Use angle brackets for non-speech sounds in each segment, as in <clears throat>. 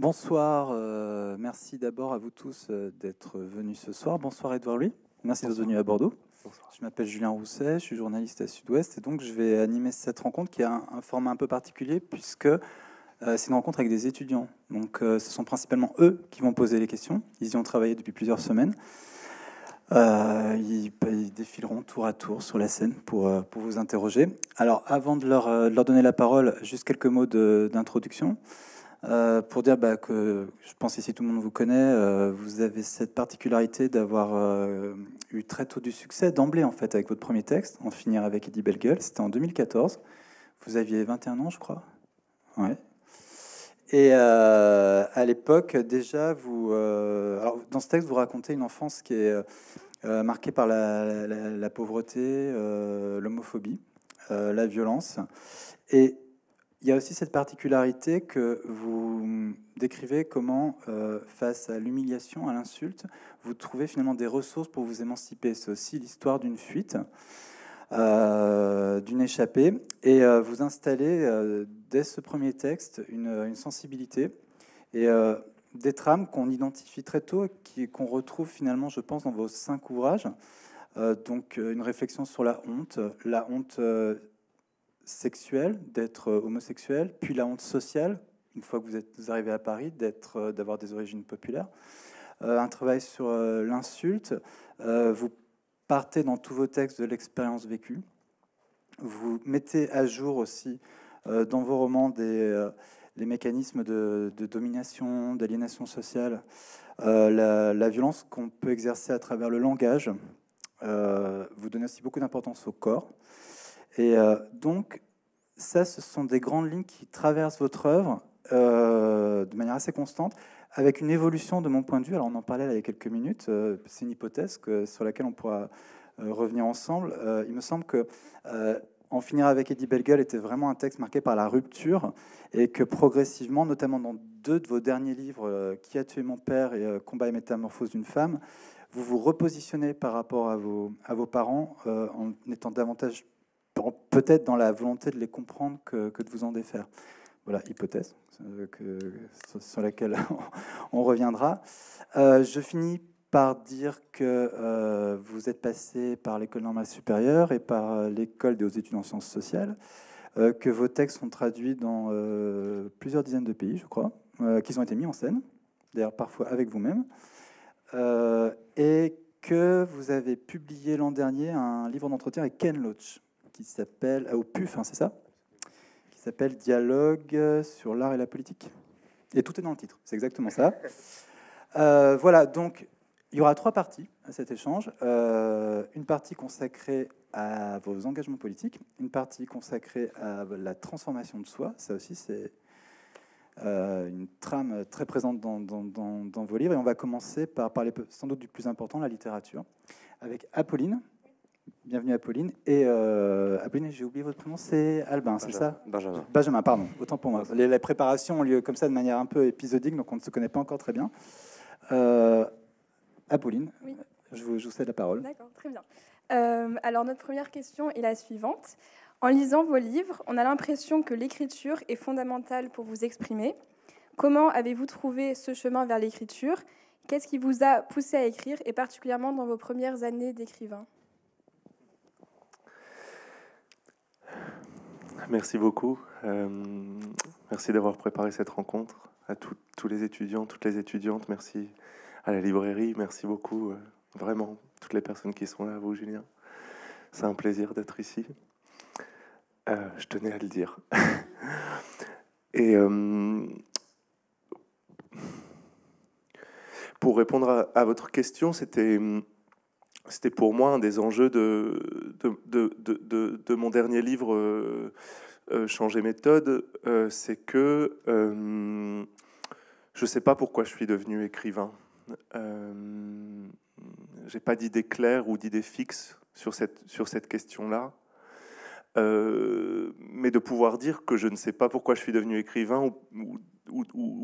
Bonsoir, euh, merci d'abord à vous tous euh, d'être venus ce soir. Bonsoir Edouard Louis, merci d'être venu à Bordeaux. Je m'appelle Julien Rousset, je suis journaliste à Sud-Ouest et donc je vais animer cette rencontre qui a un, format un peu particulier puisque euh, c'est une rencontre avec des étudiants. Donc ce sont principalement eux qui vont poser les questions, ils y ont travaillé depuis plusieurs semaines. ils, défileront tour à tour sur la scène pour, pour vous interroger. Alors, avant de leur, de leur donner la parole, juste quelques mots d'introduction. Euh, pour dire bah, que je pense ici tout le monde vous connaît, euh, vous avez cette particularité d'avoir euh, eu très tôt du succès d'emblée en fait avec votre premier texte, en finir avec Eddie Bellegueule. C'était en 2014. Vous aviez 21 ans, je crois. Ouais. Et à l'époque, déjà, vous, alors, dans ce texte, vous racontez une enfance qui est marquée par la pauvreté, l'homophobie, la violence. Et il y a aussi cette particularité que vous décrivez comment, euh, face à l'humiliation, à l'insulte, vous trouvez finalement des ressources pour vous émanciper. C'est aussi l'histoire d'une fuite, euh, d'une échappée. Et euh, vous installez, dès ce premier texte, une, sensibilité et des trames qu'on identifie très tôt et qu'on retrouve finalement, je pense, dans vos cinq ouvrages. donc une réflexion sur la honte, la honte sexuelle, d'être euh, homosexuel, puis la honte sociale, une fois que vous êtes arrivé à Paris, euh, d'avoir des origines populaires. Euh, un travail sur l'insulte. vous partez dans tous vos textes de l'expérience vécue. Vous mettez à jour aussi dans vos romans des, les mécanismes de, domination, d'aliénation sociale, la, la, violence qu'on peut exercer à travers le langage. vous donnez aussi beaucoup d'importance au corps. Et euh, donc, ça, ce sont des grandes lignes qui traversent votre œuvre euh, de manière assez constante, avec une évolution de mon point de vue. Alors, on en parlait là, il y a quelques minutes. Euh, c'est une hypothèse sur laquelle on pourra revenir ensemble. il me semble que En finir avec Eddie Belguel était vraiment un texte marqué par la rupture et que progressivement, notamment dans deux de vos derniers livres, Qui a tué mon père et Combat et métamorphose d'une femme, vous vous repositionnez par rapport à vos, à vos parents en étant davantage peut-être dans la volonté de les comprendre que, de vous en défaire. Voilà, hypothèse euh, sur laquelle <laughs> on, reviendra. Euh, je finis par dire que euh, vous êtes passé par l'école normale supérieure et par l'école des hautes études en sciences sociales, que vos textes sont traduits dans plusieurs dizaines de pays, je crois, qu'ils ont été mis en scène, d'ailleurs parfois avec vous-même, et que vous avez publié l'an dernier un livre d'entretien avec Ken Loach, qui s'appelle, ah, au PUF, hein, c'est ça Qui s'appelle Dialogue sur l'art et la politique. Et tout est dans le titre, c'est exactement ça. <laughs> Euh, voilà, donc il y aura trois parties à cet échange. Euh, une partie consacrée à vos engagements politiques, une partie consacrée à la transformation de soi, ça aussi c'est euh, une trame très présente dans, dans, vos livres, et on va commencer par parler sans doute du plus important, la littérature, avec Apolline, Bienvenue Apolline. Et euh, Apolline, j'ai oublié votre prénom, c'est Albin, c'est ça Benjamin. Benjamin, pardon, autant pour moi. Les, préparations ont lieu comme ça de manière un peu épisodique, donc on ne se connaît pas encore très bien. Euh, Apolline, je, vous, cède la parole. D'accord, très bien. Euh, alors notre première question est la suivante. En lisant vos livres, on a l'impression que l'écriture est fondamentale pour vous exprimer. Comment avez-vous trouvé ce chemin vers l'écriture Qu'est-ce qui vous a poussé à écrire, et particulièrement dans vos premières années d'écrivain merci beaucoup. Euh, merci d'avoir préparé cette rencontre à tous les étudiants, toutes les étudiantes. Merci à la librairie. Merci beaucoup, euh, vraiment, toutes les personnes qui sont là, vous, Julien. C'est un plaisir d'être ici. Euh, je tenais à le dire. <laughs> Et pour répondre à votre question, c'était hum, c'était pour moi un des enjeux de, de, mon dernier livre euh, euh, Changer méthode, euh, c'est que je ne sais pas pourquoi je suis devenu écrivain. Je n'ai pas d'idée claire ou d'idée fixe sur cette, sur cette question-là. mais de pouvoir dire que je ne sais pas pourquoi je suis devenu écrivain ou,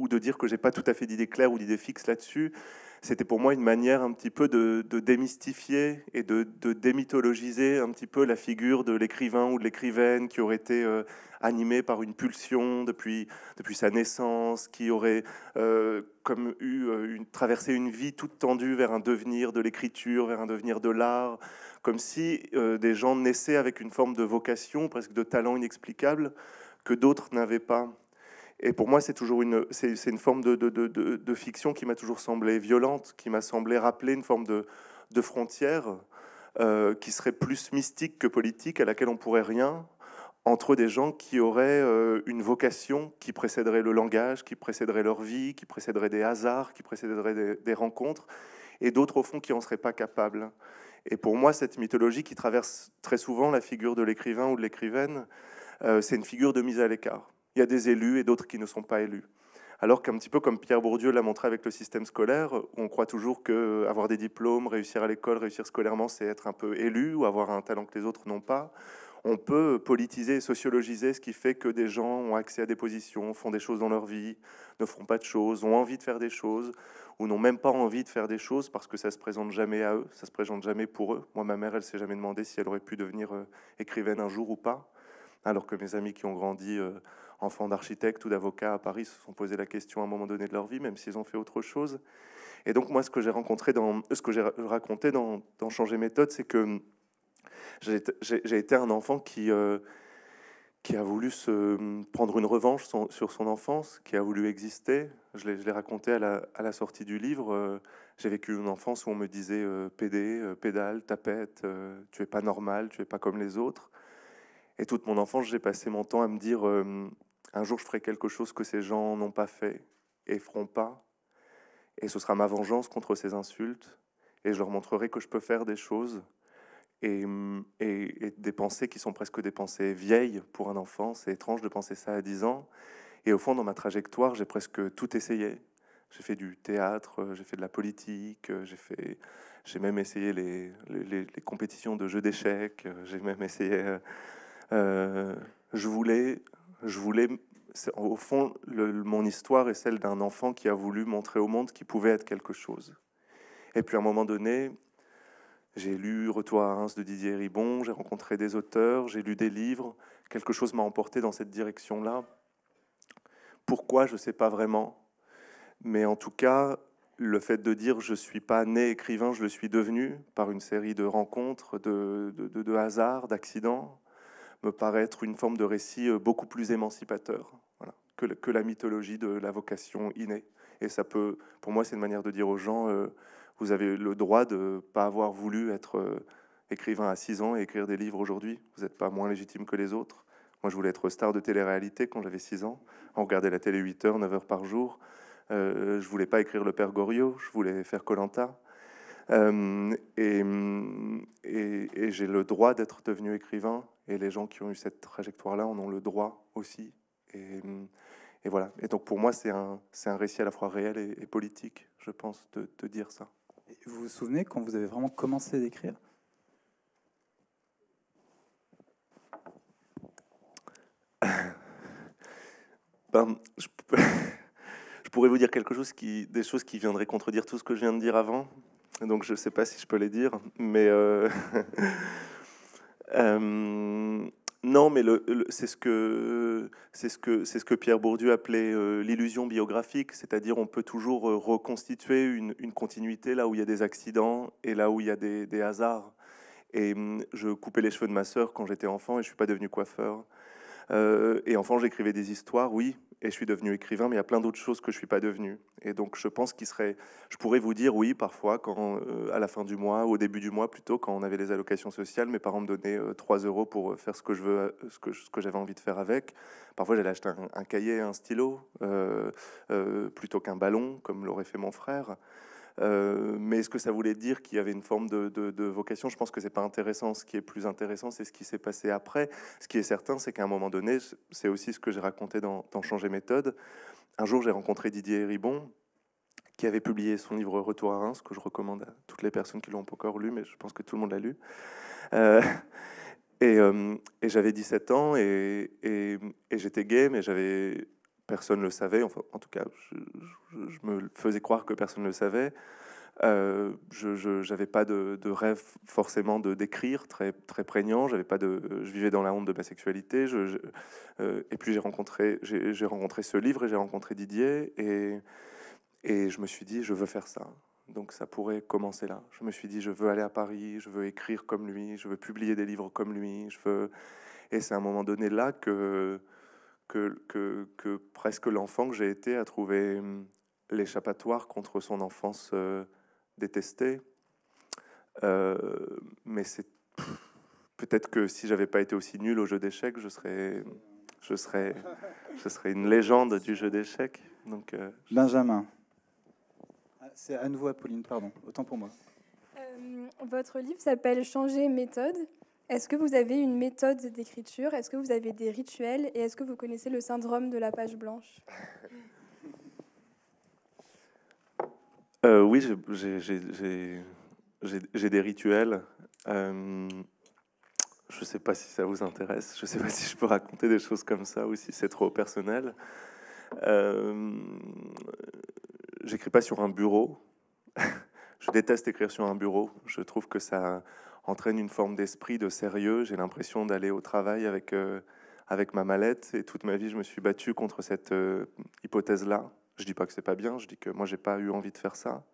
de dire que je n'ai pas tout à fait d'idée claire ou d'idée fixe là-dessus, c'était pour moi une manière un petit peu de, démystifier et de, démythologiser un petit peu la figure de l'écrivain ou de l'écrivaine qui aurait été euh, animée par une pulsion depuis, sa naissance, qui aurait euh, comme eu euh, une, traversé une vie toute tendue vers un devenir de l'écriture, vers un devenir de l'art, comme si des gens naissaient avec une forme de vocation, presque de talent inexplicable, que d'autres n'avaient pas. Et pour moi, c'est toujours une, c'est, une forme de, de, de, fiction qui m'a toujours semblé violente, qui m'a semblé rappeler une forme de, frontière euh, qui serait plus mystique que politique, à laquelle on pourrait rien entre des gens qui auraient euh, une vocation qui précéderait le langage, qui précéderait leur vie, qui précéderait des hasards, qui précéderait des, rencontres, et d'autres au fond qui n'en seraient pas capables. Et pour moi, cette mythologie qui traverse très souvent la figure de l'écrivain ou de l'écrivaine, euh, c'est une figure de mise à l'écart il y a des élus et d'autres qui ne sont pas élus. Alors qu'un petit peu comme Pierre Bourdieu l'a montré avec le système scolaire, où on croit toujours que euh, avoir des diplômes, réussir à l'école, réussir scolairement, c'est être un peu élu ou avoir un talent que les autres n'ont pas. On peut politiser et sociologiser ce qui fait que des gens ont accès à des positions, font des choses dans leur vie, ne font pas de choses, ont envie de faire des choses ou n'ont même pas envie de faire des choses parce que ça se présente jamais à eux, ça se présente jamais pour eux. Moi, ma mère, elle s'est jamais demandé si elle aurait pu devenir euh, écrivaine un jour ou pas, alors que mes amis qui ont grandi euh, enfants d'architectes ou d'avocats à Paris se sont posés la question à un moment donné de leur vie, même s'ils ont fait autre chose. Et donc moi, ce que j'ai rencontré dans, ce que j'ai raconté dans, Changer méthode, c'est que j'ai été un enfant euh, qui a voulu se prendre une revanche sur son enfance, qui a voulu exister. Je l'ai raconté à la, sortie du livre. Euh, j'ai vécu une enfance où on me disait euh, PD, pédale, tapette, tu es pas normal, tu es pas comme les autres. Et toute mon enfance, j'ai passé mon temps à me dire un jour, je ferai quelque chose que ces gens n'ont pas fait et feront pas. Et ce sera ma vengeance contre ces insultes. Et je leur montrerai que je peux faire des choses. Et, des pensées qui sont presque des pensées vieilles pour un enfant. C'est étrange de penser ça à 10 ans. Et au fond, dans ma trajectoire, j'ai presque tout essayé. J'ai fait du théâtre, j'ai fait de la politique, j'ai fait, j'ai même essayé les, compétitions de jeux d'échecs, j'ai même essayé. Euh, euh, je voulais je voulais, au fond, mon histoire est celle d'un enfant qui a voulu montrer au monde qu'il pouvait être quelque chose. Et puis à un moment donné, j'ai lu Retour à Reims de Didier Ribon, j'ai rencontré des auteurs, j'ai lu des livres, quelque chose m'a emporté dans cette direction-là. Pourquoi, je ne sais pas vraiment. Mais en tout cas, le fait de dire je ne suis pas né écrivain, je le suis devenu par une série de rencontres, de hasards, d'accidents, me paraît une forme de récit euh, beaucoup plus émancipateur que, la mythologie de la vocation innée. Et ça peut, pour moi, c'est une manière de dire aux gens, euh, vous avez le droit de ne pas avoir voulu être euh, écrivain à 6 ans et écrire des livres aujourd'hui. Vous n'êtes pas moins légitime que les autres. Moi, je voulais être star de télé-réalité quand j'avais 6 ans. On la télé 8 heures, 9 heures par jour. je voulais pas écrire Le Père Goriot, je voulais faire Colanta. et, et j'ai le droit d'être devenu écrivain et les gens qui ont eu cette trajectoire-là en ont le droit aussi. Et, mm, voilà. Et donc pour moi, c'est un, un, récit à la fois réel et, politique, je pense, de, dire ça. vous vous souvenez quand vous avez vraiment commencé d'écrire <laughs> ben, <laughs> je, pourrais vous dire quelque chose qui, des choses qui viendraient contredire tout ce que je viens de dire avant. Donc je ne sais pas si je peux les dire, mais euh, <laughs> Euh, non, mais c'est ce que c'est ce que c'est ce que Pierre Bourdieu appelait euh, l'illusion biographique, c'est-à-dire on peut toujours euh, reconstituer une, continuité là où il y a des accidents et là où il y a des, hasards. Et hum, je coupais les cheveux de ma sœur quand j'étais enfant et je suis pas devenu coiffeur. et enfant, j'écrivais des histoires, oui, et je suis devenu écrivain, mais il y a plein d'autres choses que je ne suis pas devenu. Et donc, je pense qu'il serait. Je pourrais vous dire, oui, parfois, quand, euh, à la fin du mois, au début du mois plutôt, quand on avait les allocations sociales, mes parents me donnaient 3 euh, euros pour euh, faire ce que, je veux, ce que, que j'avais envie de faire avec. Parfois, j'allais acheter un, cahier, un stylo, plutôt qu'un ballon, comme l'aurait fait mon frère. Euh, mais est-ce que ça voulait dire qu'il y avait une forme de, vocation Je pense que c'est pas intéressant. Ce qui est plus intéressant, c'est ce qui s'est passé après. Ce qui est certain, c'est qu'à un moment donné, c'est aussi ce que j'ai raconté dans, Changer méthode. Un jour, j'ai rencontré Didier Ribon, qui avait publié son livre Retour à Reims, que je recommande à toutes les personnes qui l'ont pas encore lu, mais je pense que tout le monde l'a lu. Euh, <laughs> euh, et, j'avais 17 ans et, et j'étais gay, mais j'avais personne ne le savait, enfin, en tout cas, je, me faisais croire que personne ne le savait. Euh, je n'avais pas de, rêve forcément de d'écrire très très prégnant. J'avais pas de, je vivais dans la honte de ma sexualité. Euh, et puis j'ai rencontré j'ai rencontré ce livre et j'ai rencontré Didier et et je me suis dit je veux faire ça. Donc ça pourrait commencer là. Je me suis dit je veux aller à Paris, je veux écrire comme lui, je veux publier des livres comme lui, je veux. Et c'est à un moment donné là que que, presque l'enfant que j'ai été a trouvé hum, l'échappatoire contre son enfance euh, détestée. Euh, mais c'est peut-être que si j'avais pas été aussi nul au jeu d'échecs, je serais, je serais, je serais une légende du jeu d'échecs. Donc euh, Benjamin, ah, c'est à nouveau Pauline, pardon, autant pour moi. votre livre s'appelle Changer méthode. Est-ce que vous avez une méthode d'écriture Est-ce que vous avez des rituels Et est-ce que vous connaissez le syndrome de la page blanche euh, Oui, j'ai des rituels. Euh, je ne sais pas si ça vous intéresse. Je ne sais pas si je peux raconter des choses comme ça ou si c'est trop personnel. Euh, J'écris pas sur un bureau. <laughs> je déteste écrire sur un bureau. Je trouve que ça entraîne une forme d'esprit, de sérieux. J'ai l'impression d'aller au travail avec, euh, avec ma mallette. Et toute ma vie, je me suis battu contre cette euh, hypothèse-là. Je dis pas que c'est pas bien, je dis que moi, j'ai pas eu envie de faire ça.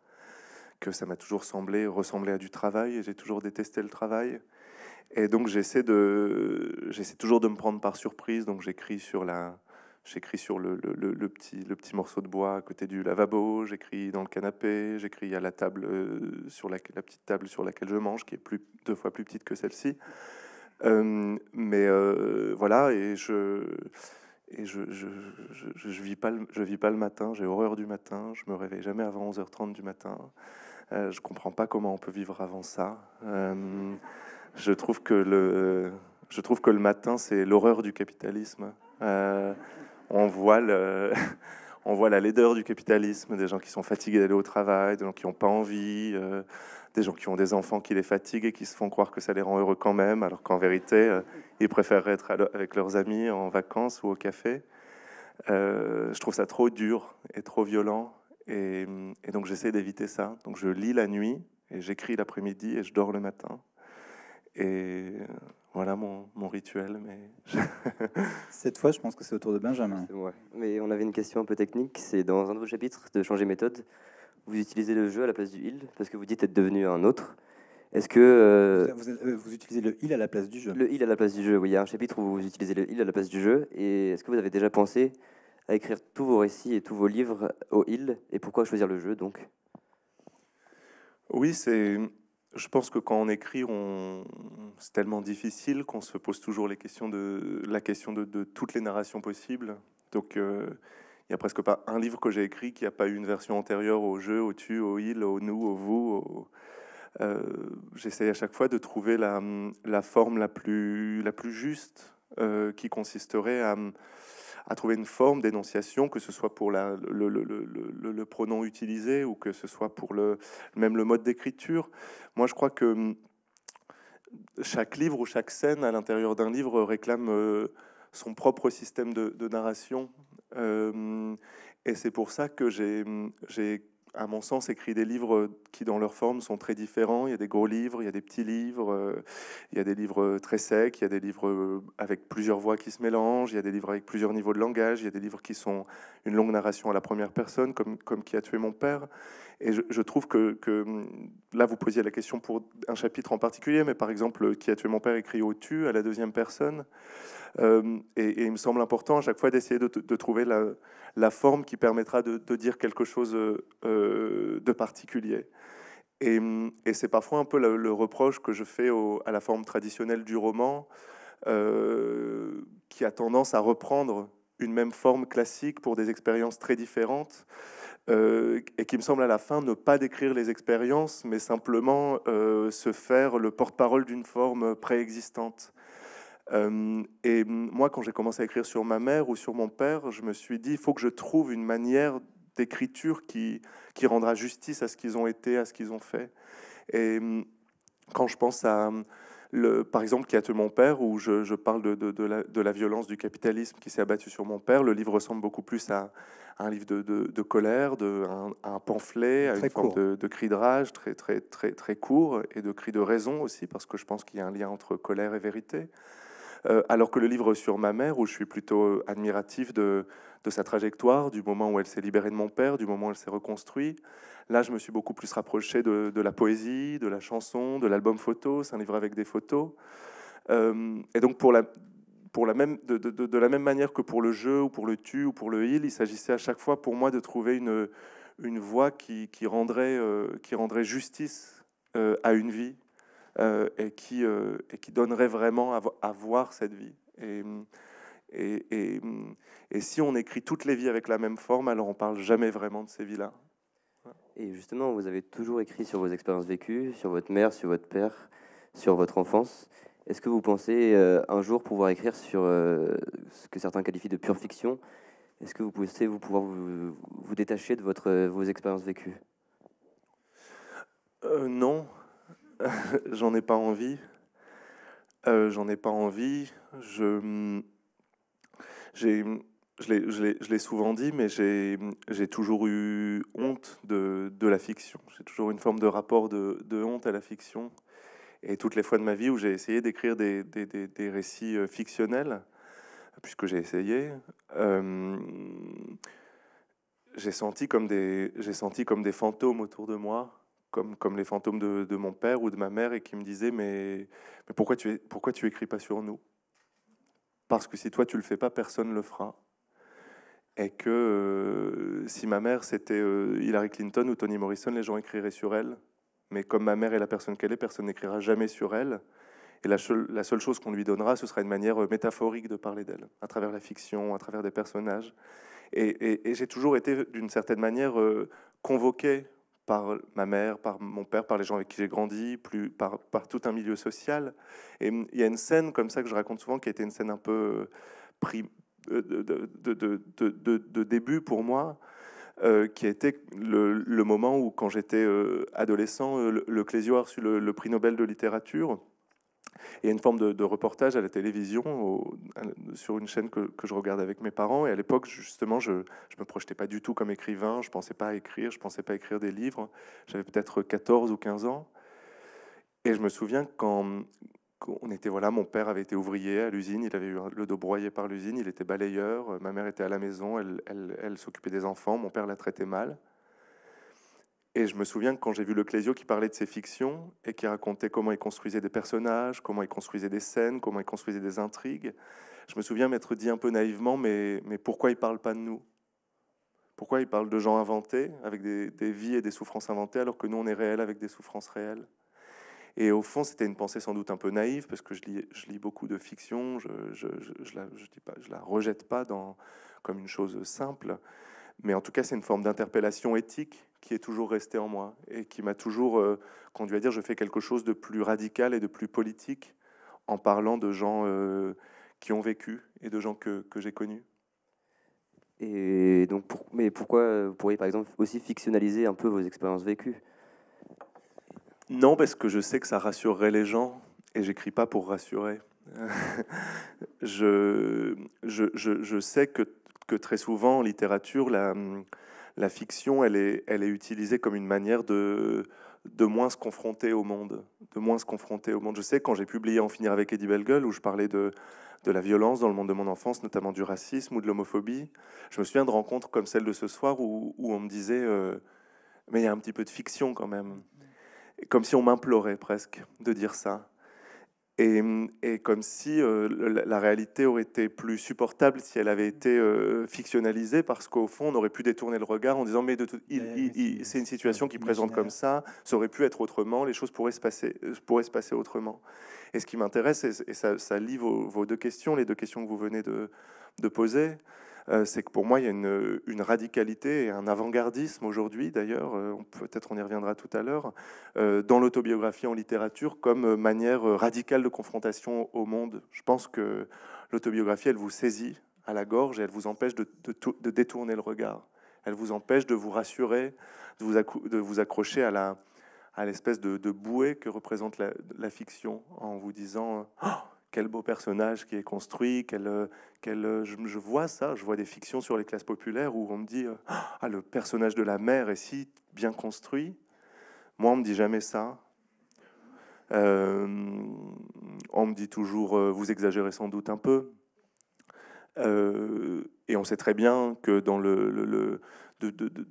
Que ça m'a toujours semblé ressembler à du travail et j'ai toujours détesté le travail. Et donc, j'essaie de, j'essaie toujours de me prendre par surprise. Donc, j'écris sur la, J'écris sur le, petit, le petit morceau de bois à côté du lavabo, j'écris dans le canapé, j'écris à la table, euh, sur la, la, petite table sur laquelle je mange, qui est plus, deux fois plus petite que celle-ci. Euh, mais euh, voilà, et je et je vis pas le, vis pas le matin, j'ai horreur du matin, je me réveille jamais avant 11h30 du matin. Euh, je comprends pas comment on peut vivre avant ça. je trouve que le je trouve que le matin c'est l'horreur du capitalisme. Euh, <laughs> on voit, la laideur du capitalisme, des gens qui sont fatigués d'aller au travail, des gens qui n'ont pas envie, euh, des gens qui ont des enfants qui les fatiguent et qui se font croire que ça les rend heureux quand même, alors qu'en vérité, euh, ils préfèrent être avec leurs amis en vacances ou au café. Euh, je trouve ça trop dur et trop violent, et, donc j'essaie d'éviter ça. Donc je lis la nuit, et j'écris l'après-midi, et je dors le matin. Et voilà mon, rituel. Mais <laughs> Cette fois, je pense que c'est autour de Benjamin. Mais on avait une question un peu technique. C'est dans un de vos chapitres de changer méthode, vous utilisez le jeu à la place du il parce que vous dites être devenu un autre. Est-ce que. Euh, euh, vous, utilisez le il à la place du jeu Le il à la place du jeu, oui. Il y a un chapitre où vous utilisez le il à la place du jeu. Et est-ce que vous avez déjà pensé à écrire tous vos récits et tous vos livres au il Et pourquoi choisir le jeu donc Oui, c'est je pense que quand on écrit, on... c'est tellement difficile qu'on se pose toujours les questions de la question de, toutes les narrations possibles. Donc, euh, il n'y a presque pas un livre que j'ai écrit qui n'a pas eu une version antérieure au jeu, au tu, au il, au nous, au vous. Euh, j'essaye à chaque fois de trouver la, forme la plus, la plus juste euh, qui consisterait à à trouver une forme d'énonciation, que ce soit pour la, le, pronom utilisé ou que ce soit pour le, même le mode d'écriture. Moi, je crois que hum, chaque livre ou chaque scène à l'intérieur d'un livre réclame euh, son propre système de, narration. Euh, et c'est pour ça que j'ai hum, à mon sens, écrit des livres qui, dans leur forme, sont très différents. Il y a des gros livres, il y a des petits livres, euh, il y a des livres euh, très secs, il y a des livres euh, avec plusieurs voix qui se mélangent, il y a des livres avec plusieurs niveaux de langage, il y a des livres qui sont une longue narration à la première personne, comme, comme Qui a tué mon père. Et je, trouve que, hum, là, vous posiez la question pour un chapitre en particulier, mais par exemple, Qui a tué mon père écrit au tu à la deuxième personne. Euh, et, il me semble important à chaque fois d'essayer de, trouver la, forme qui permettra de, dire quelque chose euh, de particulier. Hum, et, c'est parfois un peu le, reproche que je fais à la forme traditionnelle du roman, euh, qui a tendance à reprendre une même forme classique pour des expériences très différentes. Euh, et qui me semble à la fin ne pas décrire les expériences, mais simplement euh, se faire le porte-parole d'une forme préexistante. Euh, et moi, quand j'ai commencé à écrire sur ma mère ou sur mon père, je me suis dit, il faut que je trouve une manière d'écriture qui, rendra justice à ce qu'ils ont été, à ce qu'ils ont fait. Et quand je pense à... par exemple, qui a tué mon père, où je, parle de, la, de, la, violence du capitalisme qui s'est abattue sur mon père. Le livre ressemble beaucoup plus à un livre de, de, colère, de, un, pamphlet, très une forme de, de, cri de rage très, très, très, très court et de cri de raison aussi, parce que je pense qu'il y a un lien entre colère et vérité. Euh, alors que le livre sur ma mère, où je suis plutôt admiratif de, de sa trajectoire, du moment où elle s'est libérée de mon père, du moment où elle s'est reconstruite. Là, je me suis beaucoup plus rapproché de, de la poésie, de la chanson, de l'album photo. C'est un livre avec des photos. Euh, et donc, pour la, la même, de, la même manière que pour le jeu ou pour le tu ou pour le il, il s'agissait à chaque fois pour moi de trouver une, une voie qui, rendrait, euh, qui rendrait justice euh, à une vie euh, et, qui, qui donnerait vraiment à, voir cette vie. Et, et, et, si on écrit toutes les vies avec la même forme, alors on parle jamais vraiment de ces vies-là. Et justement, vous avez toujours écrit sur vos expériences vécues, sur votre mère, sur votre père, sur votre enfance. Est-ce que vous pensez euh, un jour pouvoir écrire sur euh, ce que certains qualifient de pure fiction Est-ce que vous pensez vous pouvoir vous, détacher de votre, euh, vos expériences vécues Non, <laughs> j'en ai pas envie. j'en ai pas envie. Je, mm, mm, je l'ai souvent dit, mais j'ai mm, toujours eu honte de, la fiction. J'ai toujours une forme de rapport de, de honte à la fiction. Et toutes les fois de ma vie où j'ai essayé d'écrire des, des, des, des, récits euh, fictionnels, puisque j'ai essayé, euh, j'ai senti, comme des, senti comme des fantômes autour de moi, comme, comme les fantômes de, de, mon père ou de ma mère, et qui me disaient Mais, mais pourquoi, tu, pourquoi tu écris pas sur nous Parce que si toi tu le fais pas, personne le fera. Et que euh, si ma mère c'était Hillary Clinton ou Toni Morrison, les gens écriraient sur elle mais comme ma mère est la personne qu'elle est, personne n'écrira jamais sur elle. Et la, seule, chose qu'on lui donnera, ce sera une manière euh, métaphorique de parler d'elle, à travers la fiction, à travers des personnages. Et, j'ai toujours été, d'une certaine manière, euh, convoqué par ma mère, par mon père, par les gens avec qui j'ai grandi, plus, par, tout un milieu social. Et il y a une scène comme ça que je raconte souvent, qui a été une scène un peu euh, de début pour moi, euh, qui a été le, moment où, quand j'étais euh, adolescent, euh, le, Clésio a reçu le, prix Nobel de littérature. Et une forme de, reportage à la télévision sur une chaîne que, je regardais avec mes parents. Et à l'époque, justement, je ne me projetais pas du tout comme écrivain. Je ne pensais pas écrire, je ne pensais pas écrire des livres. J'avais peut-être 14 ou 15 ans. Et je me souviens quand, on était voilà, mon père avait été ouvrier à l'usine, il avait eu le dos broyé par l'usine, il était balayeur, euh, ma mère était à la maison, elle, s'occupait des enfants, mon père la traitait mal. Et je me souviens que quand j'ai vu le Clésio qui parlait de ses fictions et qui racontait comment il construisait des personnages, comment il construisait des scènes, comment il construisait des intrigues, je me souviens m'être dit un peu naïvement mais, pourquoi il parle pas de nous Pourquoi il parle de gens inventés avec des, des vies et des souffrances inventées alors que nous on est réels avec des souffrances réelles et au fond, c'était une pensée sans doute un peu naïve, parce que je lis, je lis beaucoup de fiction, je ne je, la, rejette pas dans, comme une chose simple, mais en tout cas, c'est une forme d'interpellation éthique qui est toujours restée en moi, et qui m'a toujours euh, conduit à dire, je fais quelque chose de plus radical et de plus politique, en parlant de gens euh, qui ont vécu et de gens que, j'ai connus. Et donc, mais pourquoi euh, vous pourriez par exemple aussi fictionnaliser un peu vos expériences vécues non, parce que je sais que ça rassurerait les gens et j'écris pas pour rassurer. <laughs> je, sais que, très souvent en littérature, la, fiction, elle est, utilisée comme une manière de, de moins se confronter au monde, de moins se confronter au monde. Je sais quand j'ai publié En finir avec Eddie Belgueule, où je parlais de, la violence dans le monde de mon enfance, notamment du racisme ou de l'homophobie, je me souviens de rencontres comme celle de ce soir où, on me disait, euh, mais il y a un petit peu de fiction quand même comme si on m'implorait presque de dire ça. Et, comme si euh, la, réalité aurait été plus supportable si elle avait été euh, fictionnalisée, parce qu'au fond, on aurait pu détourner le regard en disant Mais de eh, c'est une situation qui présente comme ça, ça aurait pu être autrement, les choses pourraient se passer, euh, se passer autrement. Et ce qui m'intéresse, et, ça, ça lie vos, deux questions, les deux questions que vous venez de, de poser, euh, c'est que pour moi, il y a une, radicalité et un avant-gardisme aujourd'hui, d'ailleurs, euh, peut-être on y reviendra tout à l'heure, euh, dans l'autobiographie en littérature comme manière radicale de confrontation au monde. Je pense que l'autobiographie, elle vous saisit à la gorge et elle vous empêche de, détourner le regard. Elle vous empêche de vous rassurer, de vous, accrocher à l'espèce de, bouée que représente la, fiction en vous disant oh, quel beau personnage qui est construit, quel, euh, quel, euh, je, vois ça, je vois des fictions sur les classes populaires où on me dit euh, ah, le personnage de la mère est si bien construit. Moi, on me dit jamais ça. on me dit toujours vous exagérez sans doute un peu. et on sait très bien que dans, le, le,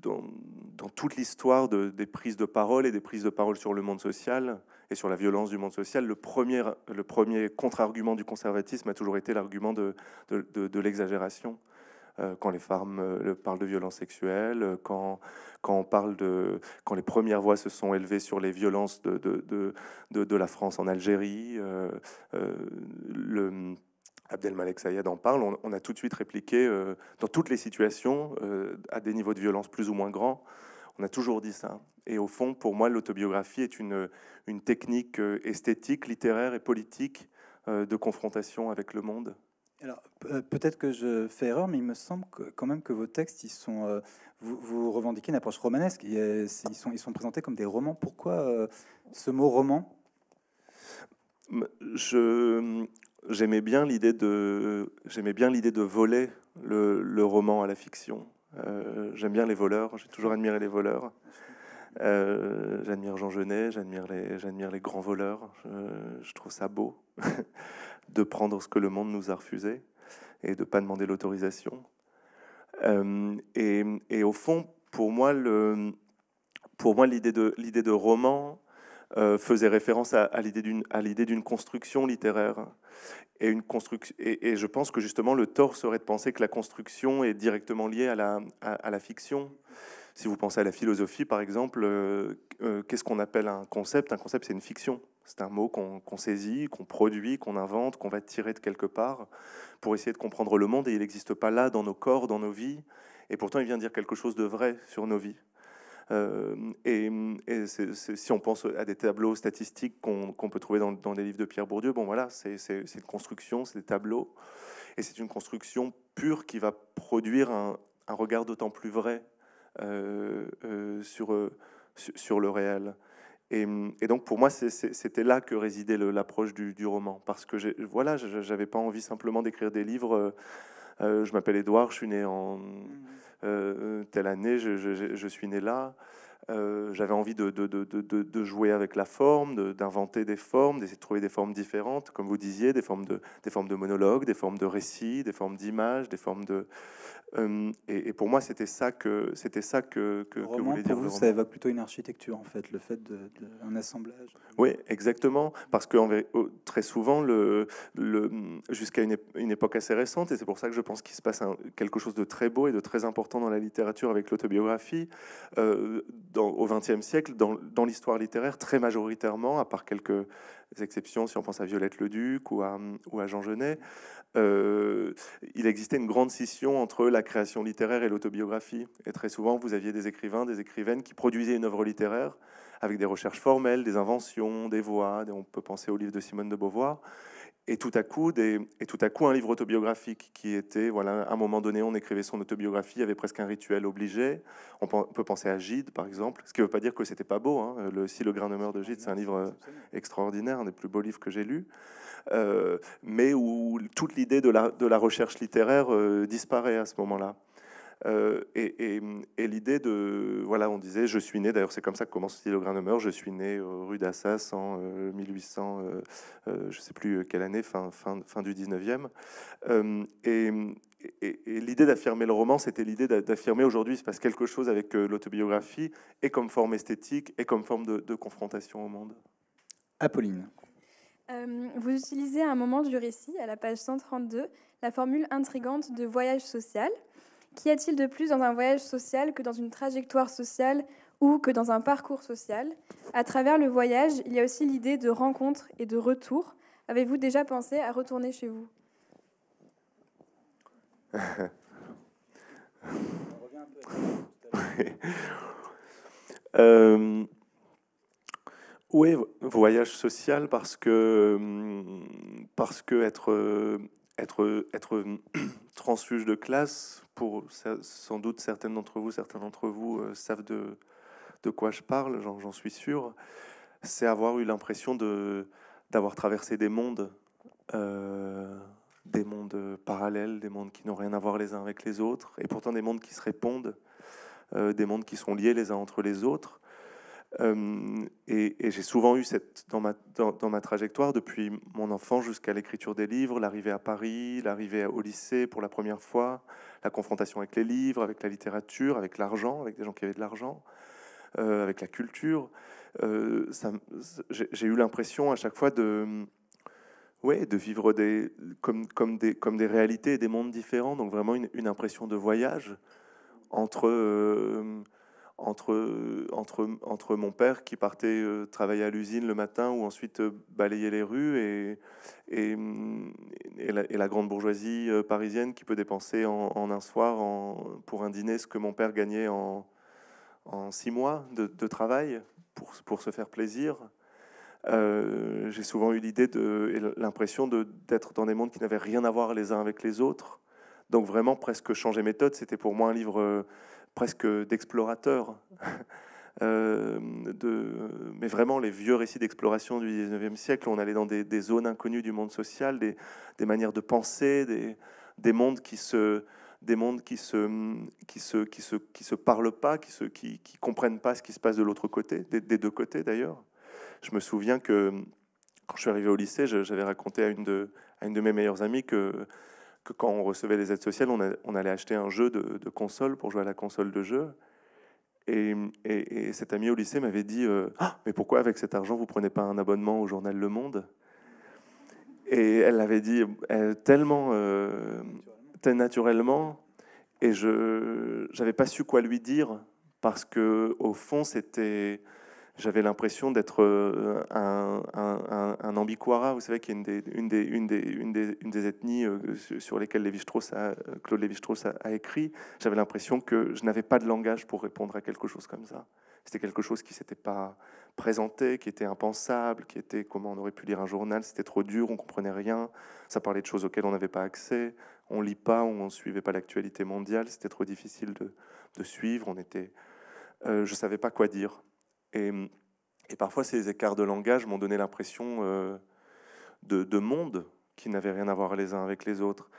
dans toute l'histoire des prises de parole et des prises de parole sur le monde social, et sur la violence du monde social, le premier, le premier contre-argument du conservatisme a toujours été l'argument de, l'exagération. Euh, quand les femmes euh, parlent de violences sexuelles, euh, quand, quand, on parle de, quand les premières voix se sont élevées sur les violences de, de, la France en Algérie, le. Abdelmalek Sayed en parle, on, a tout de suite répliqué dans toutes les situations, à des niveaux de violence plus ou moins grands, on a toujours dit ça. Et au fond, pour moi, l'autobiographie est une, technique euh, esthétique, littéraire et politique euh, de confrontation avec le monde. Alors euh, peut-être que je fais erreur, mais il me semble quand même que vos textes, ils sont, vous, vous, revendiquez une approche romanesque. ils, sont, présentés comme des romans. Pourquoi ce mot roman Je j'aimais bien l'idée de j'aimais bien l'idée de voler le roman à la fiction. Euh, j'aime bien les voleurs, j'ai toujours admiré les voleurs. Euh, j'admire Jean Genet, j'admire les, j'admire les grands voleurs. Je, trouve ça beau <laughs> de prendre ce que le monde nous a refusé et de pas demander l'autorisation. Euh, et, et, au fond, pour moi, le, pour moi, l'idée de l'idée de roman, euh, faisait référence à, l'idée d'une construction littéraire. Et, une construction, et, je pense que justement le tort serait de penser que la construction est directement liée à la, fiction. Si vous pensez à la philosophie, par exemple, euh, euh, qu'est-ce qu'on appelle un concept Un concept, c'est une fiction. C'est un mot qu'on saisit, qu'on produit, qu'on invente, qu'on va tirer de quelque part pour essayer de comprendre le monde. Et il n'existe pas là, dans nos corps, dans nos vies. Et pourtant, il vient dire quelque chose de vrai sur nos vies. Euh, et, si on pense à des tableaux statistiques qu'on peut trouver dans, des livres de Pierre Bourdieu, bon voilà, c'est une construction, c'est des tableaux, et c'est une construction pure qui va produire un, regard d'autant plus vrai euh, euh, sur, sur le réel. Et, donc pour moi, c'était là que résidait l'approche du, du, roman, parce que voilà, j'avais pas envie simplement d'écrire des livres. je m'appelle Édouard, je suis né en, mmh. Euh, euh, telle année, je, suis né là. Euh, j'avais envie de, de, de, de, jouer avec la forme, d'inventer des formes, d'essayer de trouver des formes différentes, comme vous disiez, des formes de, des formes de monologue, des formes de récit, des formes d'images, des formes de... Euh, et, pour moi, c'était ça que c'était ça que, que, dire. Pour vous, ça évoque plutôt une architecture, en fait, le fait d'un assemblage. Oui, exactement, parce que très souvent, le, le jusqu'à une, une, époque assez récente, et c'est pour ça que je pense qu'il se passe quelque chose de très beau et de très important dans la littérature avec l'autobiographie. Euh, au XXe siècle, dans, l'histoire littéraire, très majoritairement, à part quelques exceptions, si on pense à Violette Leduc ou à, ou à Jean Genet, euh, il existait une grande scission entre la création littéraire et l'autobiographie. Et très souvent, vous aviez des écrivains, des écrivaines qui produisaient une œuvre littéraire avec des recherches formelles, des inventions, des voix. On peut penser au livre de Simone de Beauvoir et tout à coup, et tout à coup un livre autobiographique qui était, voilà, à un moment donné, on écrivait son autobiographie, il y avait presque un rituel obligé. On peut penser à Gide, par exemple, ce qui ne veut pas dire que c'était pas beau. Hein. Le, si le grain de meurt de Gide, c'est un livre extraordinaire, un des plus beaux livres que j'ai lus. Euh, mais où toute l'idée de la, recherche littéraire euh, disparaît à ce moment-là. Euh, et, l'idée de, voilà, on disait, je suis né, d'ailleurs c'est comme ça que commence le Grain je suis né euh, rue d'Assas en 1800, euh, je ne sais plus quelle année, fin, du 19e. et, l'idée d'affirmer le roman, c'était l'idée d'affirmer aujourd'hui, il se passe quelque chose avec l'autobiographie, et comme forme esthétique, et comme forme de, de confrontation au monde. Apolline. vous utilisez à un moment du récit, à la page 132, la formule intrigante de voyage social. Qu'y a-t-il de plus dans un voyage social que dans une trajectoire sociale ou que dans un parcours social À travers le voyage, il y a aussi l'idée de rencontre et de retour. Avez-vous déjà pensé à retourner chez vous <laughs> euh, oui, voyage social parce que euh, parce que être euh, être, être <clears throat> transfuge de classe, pour sans doute certaines d'entre vous, certains d'entre vous euh, savent de, de quoi je parle, j'en suis sûr, c'est avoir eu l'impression d'avoir traversé des mondes, euh, des mondes parallèles, des mondes qui n'ont rien à voir les uns avec les autres, et pourtant des mondes qui se répondent, euh, des mondes qui sont liés les uns entre les autres, euh, et, j'ai souvent eu cette, dans, ma, dans, ma trajectoire, depuis mon enfant jusqu'à l'écriture des livres, l'arrivée à Paris, l'arrivée au lycée pour la première fois, la confrontation avec les livres, avec la littérature, avec l'argent, avec des gens qui avaient de l'argent, euh, avec la culture. Euh, j'ai eu l'impression à chaque fois de, ouais, de vivre des, comme, comme, des, comme des réalités et des mondes différents, donc vraiment une, une impression de voyage entre entre, entre, entre mon père qui partait euh, travailler à l'usine le matin ou ensuite euh, balayer les rues et, et, la, grande bourgeoisie euh, parisienne qui peut dépenser en, un soir en, pour un dîner ce que mon père gagnait en, en six mois de, travail pour, pour se faire plaisir. J'ai souvent eu l'idée de, et l'impression de, d'être dans des mondes qui n'avaient rien à voir les uns avec les autres. Donc vraiment presque changer méthode, c'était pour moi un livre presque d'explorateurs, <laughs> euh, de, mais vraiment les vieux récits d'exploration du 19e siècle, où on allait dans des, zones inconnues du monde social, des, manières de penser, des, des, mondes qui se des mondes qui se qui qui qui se parlent pas, qui ne qui, comprennent pas ce qui se passe de l'autre côté, des, deux côtés d'ailleurs. Je me souviens que quand je suis arrivé au lycée, j'avais raconté à une de à une de mes meilleures amies que que quand on recevait les aides sociales, on, allait acheter un jeu de, console pour jouer à la console de jeu. Et, cette amie cet ami au lycée m'avait dit euh, ah, Mais pourquoi avec cet argent, vous prenez pas un abonnement au journal Le Monde Et elle avait dit euh, tellement euh, naturellement. et je n'avais pas su quoi lui dire, parce que au fond, c'était j'avais l'impression d'être euh, un, un, vous savez, qui est une des, une des, des, ethnies euh, sur lesquelles euh, Claude Lévi-Strauss a, écrit. J'avais l'impression que je n'avais pas de langage pour répondre à quelque chose comme ça. C'était quelque chose qui ne s'était pas présenté, qui était impensable, qui était comment on aurait pu lire un journal, c'était trop dur, on comprenait rien, ça parlait de choses auxquelles on n'avait pas accès, on ne lit pas, on ne suivait pas l'actualité mondiale, c'était trop difficile de, suivre, on était, je savais pas quoi dire. Hum, et, parfois, ces écarts de langage m'ont donné l'impression euh, de, de, monde qui n'avaient rien à voir les uns avec les autres.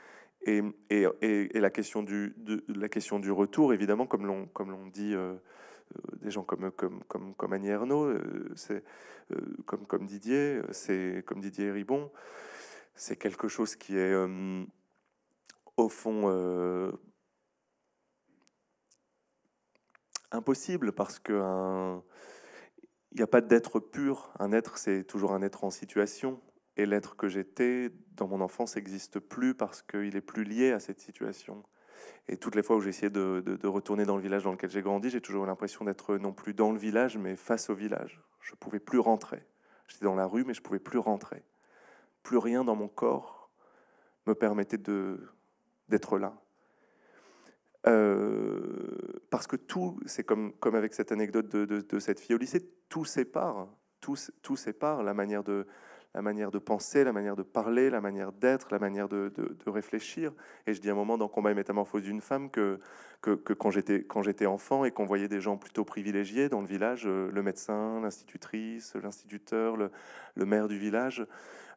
Hum, et, et, la, question du, de, la question du retour, évidemment, comme l'ont comme dit euh, euh, des gens comme, comme, comme, comme Annie comme, comme Didier, c'est, comme Didier Ribon, c'est quelque chose qui est, hum, au fond, impossible parce que... Il n'y a pas d'être pur. Un être, c'est toujours un être en situation. Et l'être que j'étais dans mon enfance n'existe plus parce qu'il est plus lié à cette situation. Et toutes les fois où j'ai essayé de, retourner dans le village dans lequel j'ai grandi, j'ai toujours eu l'impression d'être non plus dans le village, mais face au village. Je ne pouvais plus rentrer. J'étais dans la rue, mais je ne pouvais plus rentrer. Plus rien dans mon corps me permettait d'être là. Euh, parce que tout, c'est comme, comme avec cette anecdote de, cette fille au lycée, tout sépare, tout, sépare la manière, de, la manière de penser, la manière de parler, la manière d'être, la manière de, réfléchir. Et je dis à un moment dans Combat et Métamorphose d'une femme que, que, quand j'étais enfant et qu'on voyait des gens plutôt privilégiés dans le village, euh, le médecin, l'institutrice, l'instituteur, le, le, maire du village,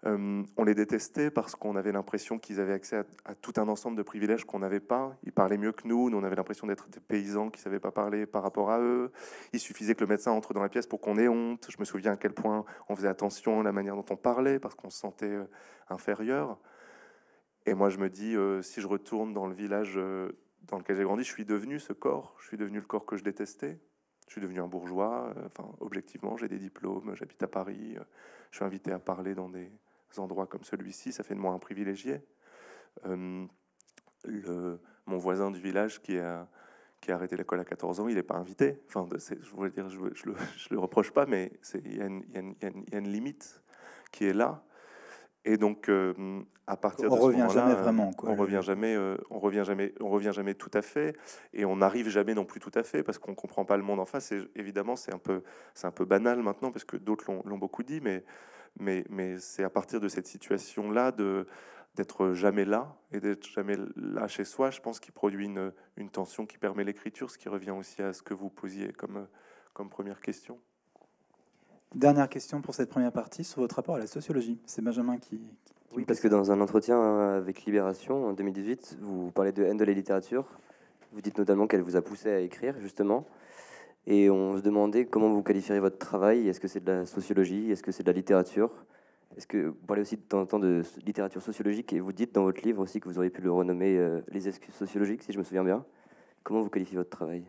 euh, on les détestait parce qu'on avait l'impression qu'ils avaient accès à, tout un ensemble de privilèges qu'on n'avait pas. Ils parlaient mieux que nous, nous on avait l'impression d'être des paysans qui ne savaient pas parler par rapport à eux. Il suffisait que le médecin entre dans la pièce pour qu'on ait honte. Je me souviens à quel point on faisait attention à la manière dont on parlait parce qu'on se sentait euh, inférieur. Et moi je me dis, euh, si je retourne dans le village dans lequel j'ai grandi, je suis devenu ce corps, je suis devenu le corps que je détestais. Je suis devenu un bourgeois, enfin, objectivement, j'ai des diplômes, j'habite à Paris, je suis invité à parler dans des, endroits comme celui-ci, ça fait de moi un privilégié. Euh, mon voisin du village qui a, qui a arrêté l'école à 14 ans, il n'est pas invité. Enfin, je ne dire, <laughs> je, le, reproche pas, mais il y, a une limite qui est là. Et donc, euh, à partir on de ce revient jamais vraiment. on revient jamais, euh, on revient jamais, on revient jamais tout à fait, et on n'arrive jamais non plus tout à fait parce qu'on comprend pas le monde en face. Et évidemment, c'est un peu, c'est un peu banal maintenant parce que d'autres l'ont beaucoup dit, mais mais, c'est à partir de cette situation-là d'être jamais là et d'être jamais là chez soi, je pense qu'il produit une, tension qui permet l'écriture, ce qui revient aussi à ce que vous posiez comme, première question. Dernière question pour cette première partie sur votre rapport à la sociologie. C'est Benjamin qui... Oui, parce que dans un entretien avec Libération en 2018, vous parlez de haine de la littérature. Vous dites notamment qu'elle vous a poussé à écrire, justement. Et on se demandait comment vous qualifieriez votre travail. Est-ce que c'est de la sociologie Est-ce que c'est de la littérature Est-ce que vous parlez aussi de temps en temps de littérature sociologique et vous dites dans votre livre aussi que vous auriez pu le renommer euh, les excuses sociologiques, si je me souviens bien. Comment vous qualifiez votre travail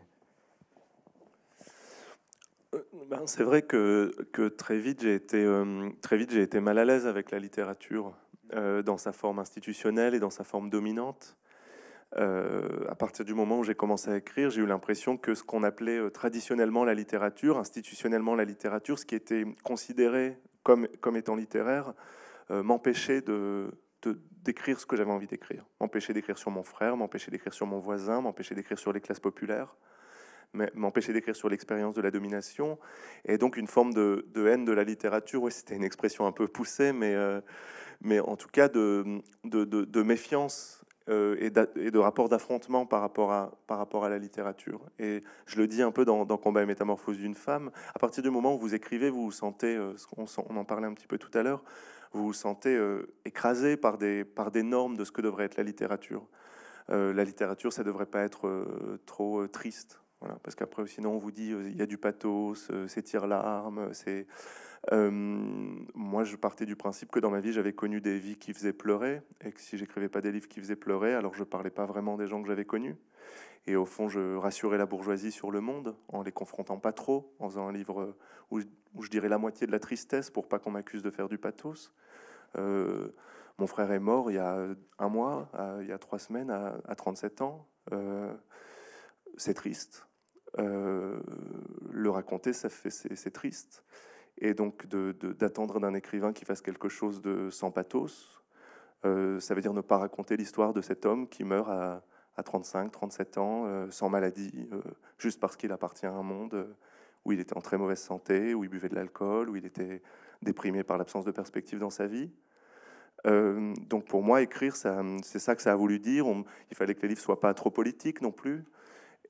euh, ben, c'est vrai que, très vite j'ai été euh, très vite j'ai été mal à l'aise avec la littérature dans sa forme institutionnelle et dans sa forme dominante. Euh, à partir du moment où j'ai commencé à écrire, j'ai eu l'impression que ce qu'on appelait euh, traditionnellement la littérature, institutionnellement la littérature, ce qui était considéré comme, comme étant littéraire, euh, m'empêchait de, d'écrire ce que j'avais envie d'écrire. M'empêchait d'écrire sur mon frère, m'empêchait d'écrire sur mon voisin, m'empêchait d'écrire sur les classes populaires, m'empêchait d'écrire sur l'expérience de la domination. Et donc une forme de, de haine de la littérature, c'était une expression un peu poussée, mais, mais en tout cas de, de, de méfiance euh, et, de rapports d'affrontement par, rapport à, par rapport à la littérature. Et je le dis un peu dans, Combat et métamorphose d'une femme, à partir du moment où vous écrivez, vous vous sentez, euh, on, on en parlait un petit peu tout à l'heure, vous vous sentez euh, écrasé par des, par des normes de ce que devrait être la littérature. la littérature, ça ne devrait pas être trop triste. Voilà, parce qu'après, sinon, on vous dit, il y a du pathos, c'est tire-larme, c'est... Euh, moi, je partais du principe que dans ma vie, j'avais connu des vies qui faisaient pleurer, et que si j'écrivais pas des livres qui faisaient pleurer, alors je parlais pas vraiment des gens que j'avais connus. Et au fond, je rassurais la bourgeoisie sur le monde en les confrontant pas trop, en faisant un livre où, je dirais la moitié de la tristesse pour pas qu'on m'accuse de faire du pathos. Euh, mon frère est mort il y a un mois, il y a trois semaines, à, 37 ans. Euh, c'est triste. le raconter, ça fait, c'est, triste et donc d'attendre d'un écrivain qui fasse quelque chose de sans pathos. Euh, ça veut dire ne pas raconter l'histoire de cet homme qui meurt à, 35, 37 ans, euh, sans maladie, euh, juste parce qu'il appartient à un monde où il était en très mauvaise santé, où il buvait de l'alcool, où il était déprimé par l'absence de perspective dans sa vie. donc pour moi, écrire, c'est ça que ça a voulu dire. il fallait que les livres soient pas trop politiques non plus.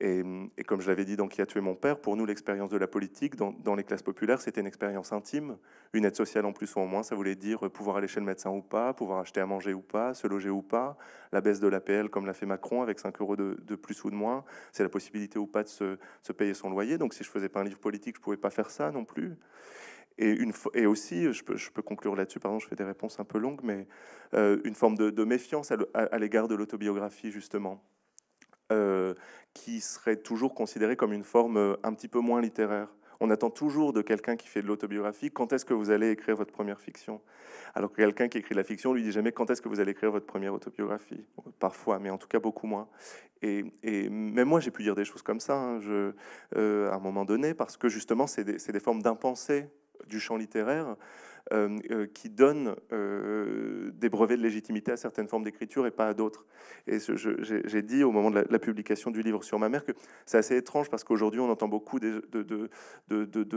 Et, comme je l'avais dit dans Qui a tué mon père, pour nous, l'expérience de la politique dans, les classes populaires, c'était une expérience intime. Une aide sociale en plus ou en moins, ça voulait dire euh, pouvoir aller chez le médecin ou pas, pouvoir acheter à manger ou pas, se loger ou pas, la baisse de l'APL comme l'a fait Macron avec 5 euros de, plus ou de moins, c'est la possibilité ou pas de se, payer son loyer. Donc si je faisais pas un livre politique, je pouvais pas faire ça non plus. Et, aussi, je peux, conclure là-dessus, pardon, je fais des réponses un peu longues, mais euh, une forme de méfiance à l'égard de l'autobiographie, justement. Euh, qui serait toujours considéré comme une forme euh, un petit peu moins littéraire. On attend toujours de quelqu'un qui fait de l'autobiographie quand est-ce que vous allez écrire votre première fiction Alors que quelqu'un qui écrit de la fiction lui dit jamais quand est-ce que vous allez écrire votre première autobiographie Parfois, mais en tout cas beaucoup moins. Et, même moi, j'ai pu dire des choses comme ça hein. euh, à un moment donné, parce que justement, c'est des, des, formes d'impensé du champ littéraire euh, euh, qui donne euh, des brevets de légitimité à certaines formes d'écriture et pas à d'autres. Et j'ai dit au moment de la, publication du livre sur ma mère que c'est assez étrange parce qu'aujourd'hui on entend beaucoup de,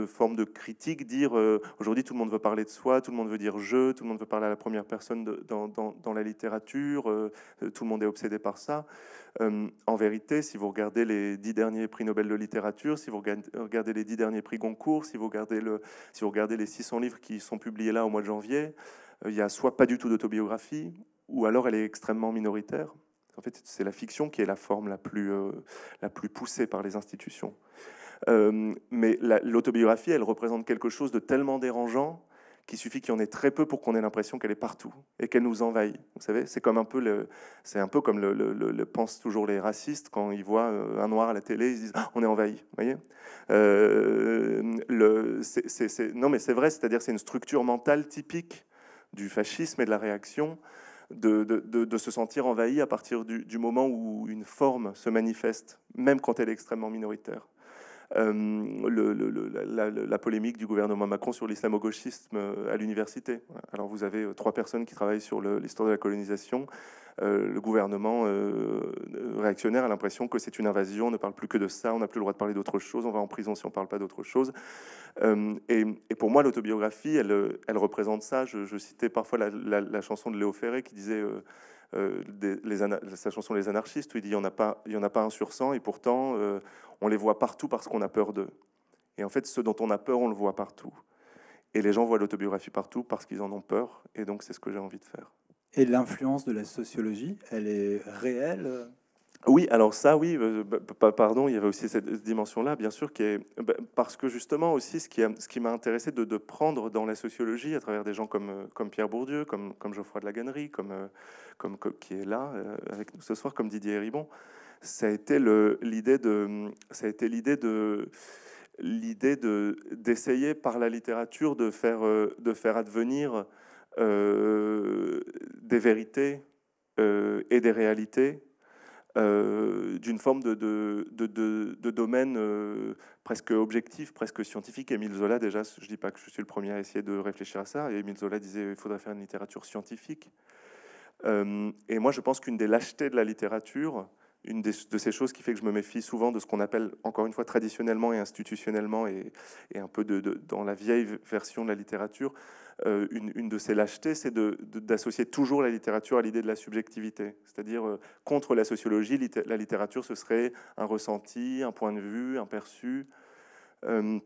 formes de critiques dire aujourd'hui tout le monde veut parler de soi, tout le monde veut dire je, tout le monde veut parler à la première personne dans, la littérature, tout le monde est obsédé par ça. Euh, en vérité, si vous regardez les dix derniers prix Nobel de littérature, si vous regardez les dix derniers prix Goncourt, si vous regardez, les 600 livres qui sont publiés là au mois de janvier, euh, il n'y a soit pas du tout d'autobiographie, ou alors elle est extrêmement minoritaire. En fait, c'est la fiction qui est la forme la plus, euh, la plus poussée par les institutions. mais l'autobiographie, elle représente quelque chose de tellement dérangeant qu'il suffit qu'il y en ait très peu pour qu'on ait l'impression qu'elle est partout et qu'elle nous envahit. Vous savez, c'est comme un peu c'est un peu comme le, pensent toujours les racistes quand ils voient euh, un noir à la télé, ils disent ah, on est envahi. Vous voyez euh, non mais c'est vrai, c'est-à-dire c'est une structure mentale typique du fascisme et de la réaction. De, se sentir envahi à partir du moment où une forme se manifeste, même quand elle est extrêmement minoritaire. Euh, la, polémique du gouvernement Macron sur l'islamo-gauchisme euh, à l'université. Alors vous avez euh, trois personnes qui travaillent sur l'histoire de la colonisation. le gouvernement réactionnaire a l'impression que c'est une invasion, on ne parle plus que de ça, on n'a plus le droit de parler d'autre chose, on va en prison si on ne parle pas d'autre chose. et, pour moi, l'autobiographie, elle, elle, représente ça. Je, citais parfois la, la, chanson de Léo Ferré qui disait euh, les sa chanson Les anarchistes, où il dit il n'y en, a pas, y en a pas un sur 100, et pourtant euh, on les voit partout parce qu'on a peur d'eux. Et en fait, ce dont on a peur, on le voit partout. Et les gens voient l'autobiographie partout parce qu'ils en ont peur, et donc c'est ce que j'ai envie de faire. Et l'influence de la sociologie, elle est réelle oui, alors ça, oui, euh, bah, pardon, il y avait aussi cette dimension-là, bien sûr, qui est, bah, parce que justement aussi, ce qui, ce qui m'a intéressé de, prendre dans la sociologie, à travers des gens comme, euh, comme Pierre Bourdieu, comme, comme Geoffroy de la Gannerie, comme, euh, comme, qui est là avec nous ce soir, comme Didier Ribon, ça a été l'idée de, ça a été l'idée de, l'idée de d'essayer par la littérature de faire, de faire advenir des vérités et des réalités euh, d'une forme de, de, de, domaine euh, presque objectif, presque scientifique. Émile Zola, déjà, je ne dis pas que je suis le premier à essayer de réfléchir à ça, et Émile Zola disait qu'il faudrait faire une littérature scientifique. Euh, et moi, je pense qu'une des lâchetés de la littérature, une de ces choses qui fait que je me méfie souvent de ce qu'on appelle, encore une fois, traditionnellement et institutionnellement, et, un peu de, dans la vieille version de la littérature, euh, une, de ces lâchetés, c'est d'associer toujours la littérature à l'idée de la subjectivité. C'est-à-dire, euh, contre la sociologie, la littérature, ce serait un ressenti, un point de vue, un perçu. Euh,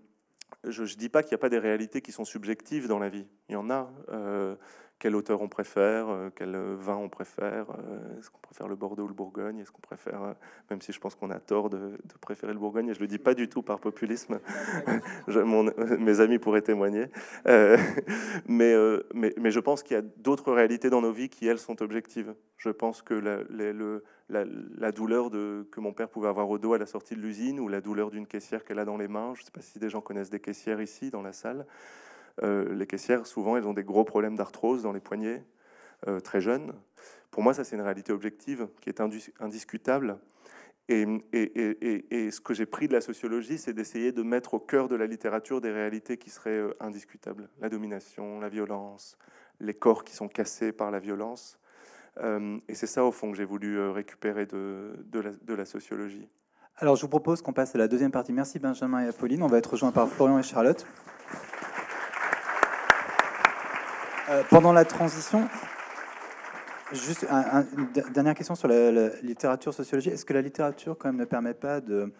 je ne dis pas qu'il n'y a pas des réalités qui sont subjectives dans la vie. Il y en a quel auteur on préfère, euh, quel euh, vin on préfère, euh, est-ce qu'on préfère le Bordeaux ou le Bourgogne, est-ce qu'on préfère, même si je pense qu'on a tort de, préférer le Bourgogne, et je le dis pas du tout par populisme, <laughs> mes amis pourraient témoigner, <laughs> mais, mais, je pense qu'il y a d'autres réalités dans nos vies qui, elles, sont objectives. Je pense que la, douleur que mon père pouvait avoir au dos à la sortie de l'usine, ou la douleur d'une caissière qu'elle a dans les mains, je ne sais pas si des gens connaissent des caissières ici, dans la salle, euh, les caissières, souvent, elles ont des gros problèmes d'arthrose dans les poignets, euh, très jeunes. Pour moi, ça, c'est une réalité objective qui est indiscutable. Et, ce que j'ai pris de la sociologie, c'est d'essayer de mettre au cœur de la littérature des réalités qui seraient euh, indiscutables. La domination, la violence, les corps qui sont cassés par la violence. et c'est ça, au fond, que j'ai voulu récupérer de, la, de, la, sociologie. Alors, je vous propose qu'on passe à la deuxième partie. Merci Benjamin et Apolline. On va être rejoints par Florian et Charlotte. Euh, pendant la transition, juste une dernière question sur la, littérature sociologie. Est-ce que la littérature, quand même, ne permet pas de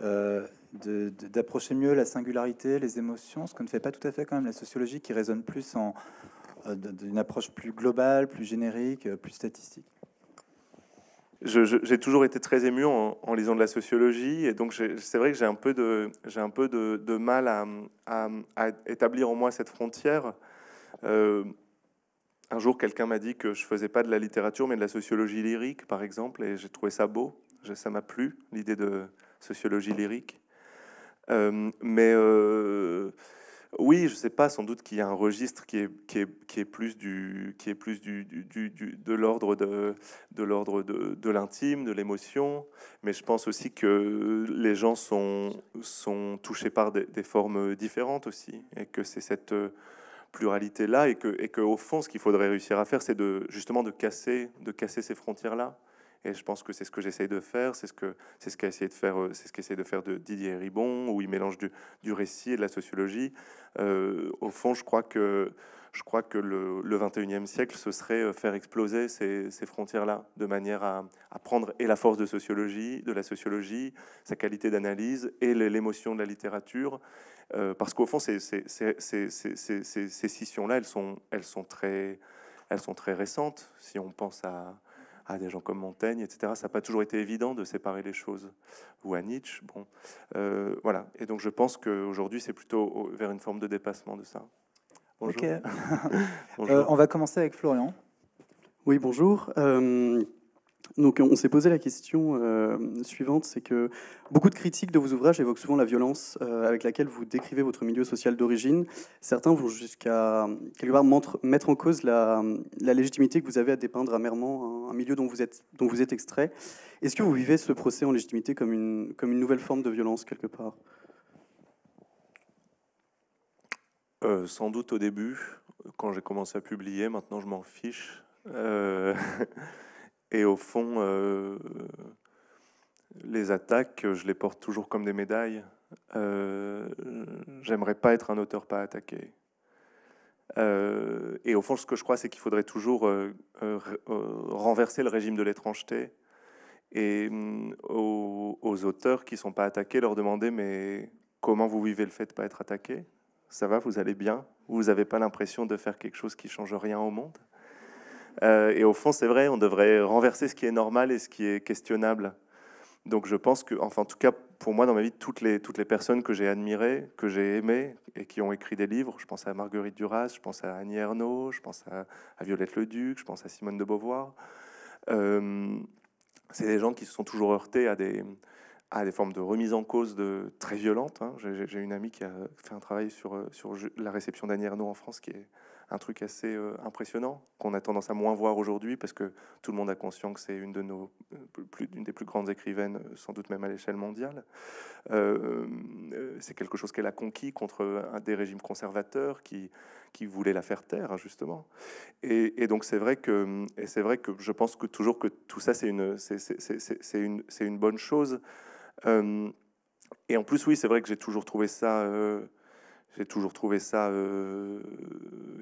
euh, d'approcher mieux la singularité, les émotions, ce que ne fait pas tout à fait quand même la sociologie qui résonne plus en euh, d'une approche plus globale, plus générique, plus statistique. J'ai toujours été très ému en, lisant de la sociologie, et donc c'est vrai que j'ai un peu de, un peu de, mal à, à, établir en moi cette frontière. Euh, un jour, quelqu'un m'a dit que je faisais pas de la littérature, mais de la sociologie lyrique, par exemple, et j'ai trouvé ça beau. Ça m'a plu, l'idée de sociologie lyrique. Euh, mais euh, oui, je sais pas, sans doute qu'il y a un registre qui est, qui est, plus, du, qui est plus du, de l'ordre de, l'ordre de, l'intime, de l'émotion. Mais je pense aussi que les gens sont, sont touchés par des, des formes différentes aussi, et que c'est cette pluralité-là et que, et que, au fond, ce qu'il faudrait réussir à faire, c'est de, justement de casser, de casser ces frontières-là et je pense que c'est ce que j'essaye de faire, c'est ce que c'est ce qu'a essayé de faire, euh, c'est ce qu'essaye de faire de Didier Ribon, où il mélange du, récit et de la sociologie. Euh, au fond, je crois que je crois que le, le 21e siècle, ce serait euh, faire exploser ces, frontières-là, de manière à, prendre et la force de sociologie, de la sociologie, sa qualité d'analyse et l'émotion de la littérature, parce qu'au fond, ces, ces scissions-là, elles sont, elles sont elles sont très récentes. Si on pense à, à des gens comme Montaigne, etc. Ça n'a pas toujours été évident de séparer les choses. Ou à Nietzsche, bon. Euh, voilà. Et donc je pense qu'aujourd'hui, c'est plutôt vers une forme de dépassement de ça. Bonjour. <laughs> <laughs> Euh, on va commencer avec Florian. Oui, bonjour. Euh, donc on s'est posé la question euh, suivante, c'est que beaucoup de critiques de vos ouvrages évoquent souvent la violence euh, avec laquelle vous décrivez votre milieu social d'origine. Certains vont jusqu'à quelque part mettre en cause la, légitimité que vous avez à dépeindre amèrement un, milieu dont vous êtes, dont vous êtes extrait. Est-ce que vous vivez ce procès en légitimité comme une, comme une nouvelle forme de violence quelque part euh, Sans doute au début, quand j'ai commencé à publier, maintenant je m'en fiche. <laughs> Et au fond, euh, les attaques, je les porte toujours comme des médailles. Euh, j'aimerais pas être un auteur pas attaqué. Euh, et au fond, ce que je crois, c'est qu'il faudrait toujours renverser le régime de l'étrangeté et mm, aux, auteurs qui sont pas attaqués, leur demander mais comment vous vivez le fait de pas être attaqué Ça va, vous allez bien Vous n'avez pas l'impression de faire quelque chose qui change rien au monde euh, et au fond, c'est vrai, on devrait renverser ce qui est normal et ce qui est questionnable. Donc je pense que, enfin en tout cas pour moi dans ma vie, toutes les, toutes les personnes que j'ai admirées, que j'ai aimées et qui ont écrit des livres, je pense à Marguerite Duras, je pense à Annie Ernaux, je pense à, à Violette Leduc, je pense à Simone de Beauvoir, euh, c'est des gens qui se sont toujours heurtés à des, à des formes de remise en cause de, très violentes. Hein. J'ai une amie qui a fait un travail sur, euh, sur la réception d'Annie Ernaux en France qui est un truc assez euh, impressionnant qu'on a tendance à moins voir aujourd'hui parce que tout le monde a conscience que c'est une de nos euh, plus, d'une des plus grandes écrivaines, euh, sans doute même à l'échelle mondiale. c'est quelque chose qu'elle a conquis contre un des régimes conservateurs qui qui voulait la faire taire hein, justement. Et, donc c'est vrai que c'est vrai que je pense que toujours que tout ça c'est une c'est une c'est une bonne chose. et en plus oui c'est vrai que j'ai toujours trouvé ça j'ai toujours trouvé ça euh,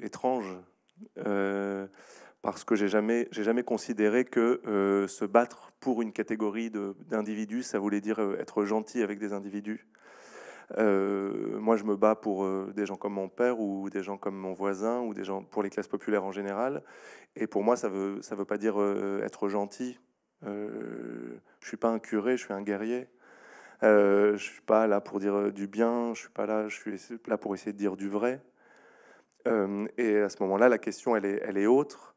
étrange euh, parce que j'ai jamais, j'ai jamais considéré que euh, se battre pour une catégorie d'individus, ça voulait dire être gentil avec des individus. moi, je me bats pour des gens comme mon père ou des gens comme mon voisin ou des gens pour les classes populaires en général. Et pour moi, ça veut, ça veut pas dire être gentil. je suis pas un curé, je suis un guerrier. Euh, je ne suis pas là pour dire euh, du bien, je ne suis pas là, je suis là pour essayer de dire du vrai. Euh, et à ce moment-là, la question, elle est, elle est autre.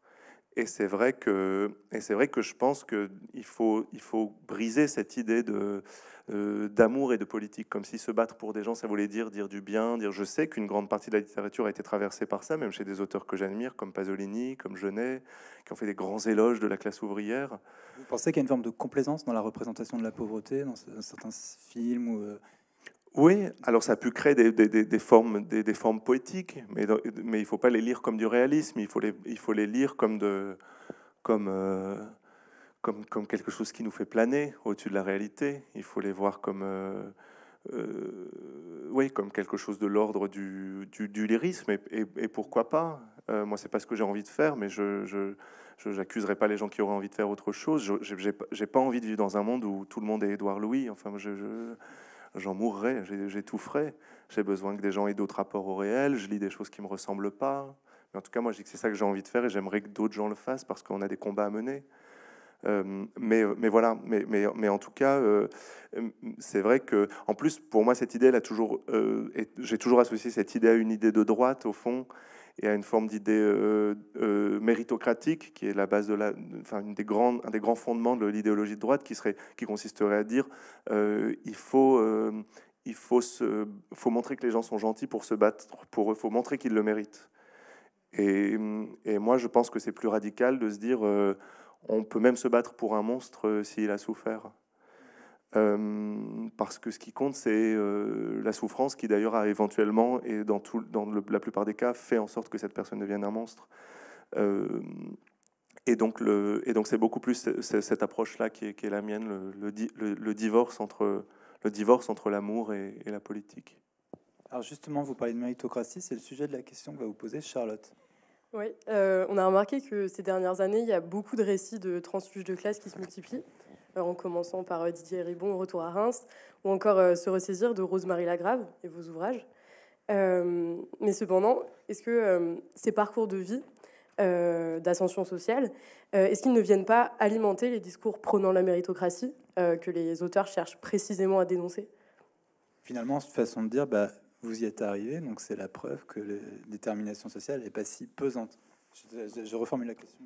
Et c'est vrai que, et c'est vrai que je pense qu'il faut, il faut briser cette idée de euh, d'amour et de politique, comme si se battre pour des gens, ça voulait dire dire du bien, dire je sais qu'une grande partie de la littérature a été traversée par ça, même chez des auteurs que j'admire, comme Pasolini, comme Genet, qui ont fait des grands éloges de la classe ouvrière. Vous pensez qu'il y a une forme de complaisance dans la représentation de la pauvreté dans certains films ou euh, oui, alors ça a pu créer des, formes, des, formes poétiques, mais, mais il ne faut pas les lire comme du réalisme, il faut les, il faut les lire comme, de, comme, euh, comme, comme quelque chose qui nous fait planer au-dessus de la réalité, il faut les voir comme, euh, euh, oui, comme quelque chose de l'ordre du, lyrisme, et, pourquoi pas Moi, ce n'est pas ce que j'ai envie de faire, mais je, n'accuserai pas les gens qui auraient envie de faire autre chose. Je n'ai pas envie de vivre dans un monde où tout le monde est Édouard Louis. Enfin, je, j'en mourrais, j'étoufferai. J'ai besoin que des gens aient d'autres rapports au réel, je lis des choses qui ne me ressemblent pas. Mais en tout cas, moi, je que c'est ça que j'ai envie de faire et j'aimerais que d'autres gens le fassent parce qu'on a des combats à mener. Euh, mais, mais, voilà, mais, mais, mais, en tout cas, euh, c'est vrai que, en plus, pour moi, cette idée, elle a toujours, euh, j'ai toujours associé cette idée à une idée de droite, au fond, et à une forme d'idée euh, euh, méritocratique, qui est la base de la, enfin, une des grandes, un des grands fondements de l'idéologie de droite, qui, serait, qui consisterait à dire euh, il faut, euh, il faut, se, faut montrer que les gens sont gentils pour se battre pour eux, faut montrer qu'ils le méritent. Et, et, moi, je pense que c'est plus radical de se dire on peut même se battre pour un monstre s'il a souffert. Euh, parce que ce qui compte, c'est euh, la souffrance qui d'ailleurs a éventuellement, et dans, tout, dans la plupart des cas, fait en sorte que cette personne devienne un monstre. Euh, et donc, c'est beaucoup plus cette approche-là qui, est la mienne, le, le, divorce entre le divorce entre l'amour et, et, la politique. Alors justement, vous parlez de méritocratie, c'est le sujet de la question que va vous poser Charlotte. Oui, on a remarqué que ces dernières années, il y a beaucoup de récits de transfuges de classe qui se multiplient. Euh, en commençant par euh, Didier Ribon, Retour à Reims, ou encore euh, Se ressaisir de Rosemary Lagrave et vos ouvrages. mais cependant, est-ce que ces parcours de vie d'ascension sociale, est-ce qu'ils ne viennent pas alimenter les discours prônant la méritocratie que les auteurs cherchent précisément à dénoncer Finalement, cette façon de dire, bah, vous y êtes arrivé, donc c'est la preuve que la détermination sociale n'est pas si pesante. Je, reformule la question.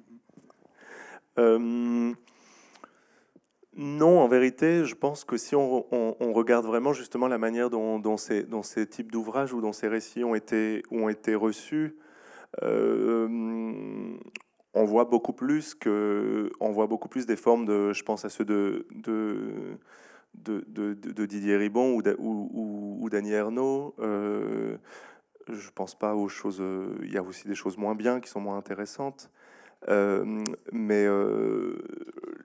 Non, en vérité, je pense que si on, regarde vraiment justement la manière dont, ces, types d'ouvrages ou dont ces récits ont été, reçus, euh, on voit beaucoup plus que, voit beaucoup plus des formes de, je pense à ceux de, Didier Ribon ou, ou, ou, Je ne euh, je pense pas aux choses. Il y a aussi des choses moins bien qui sont moins intéressantes. Euh, mais euh,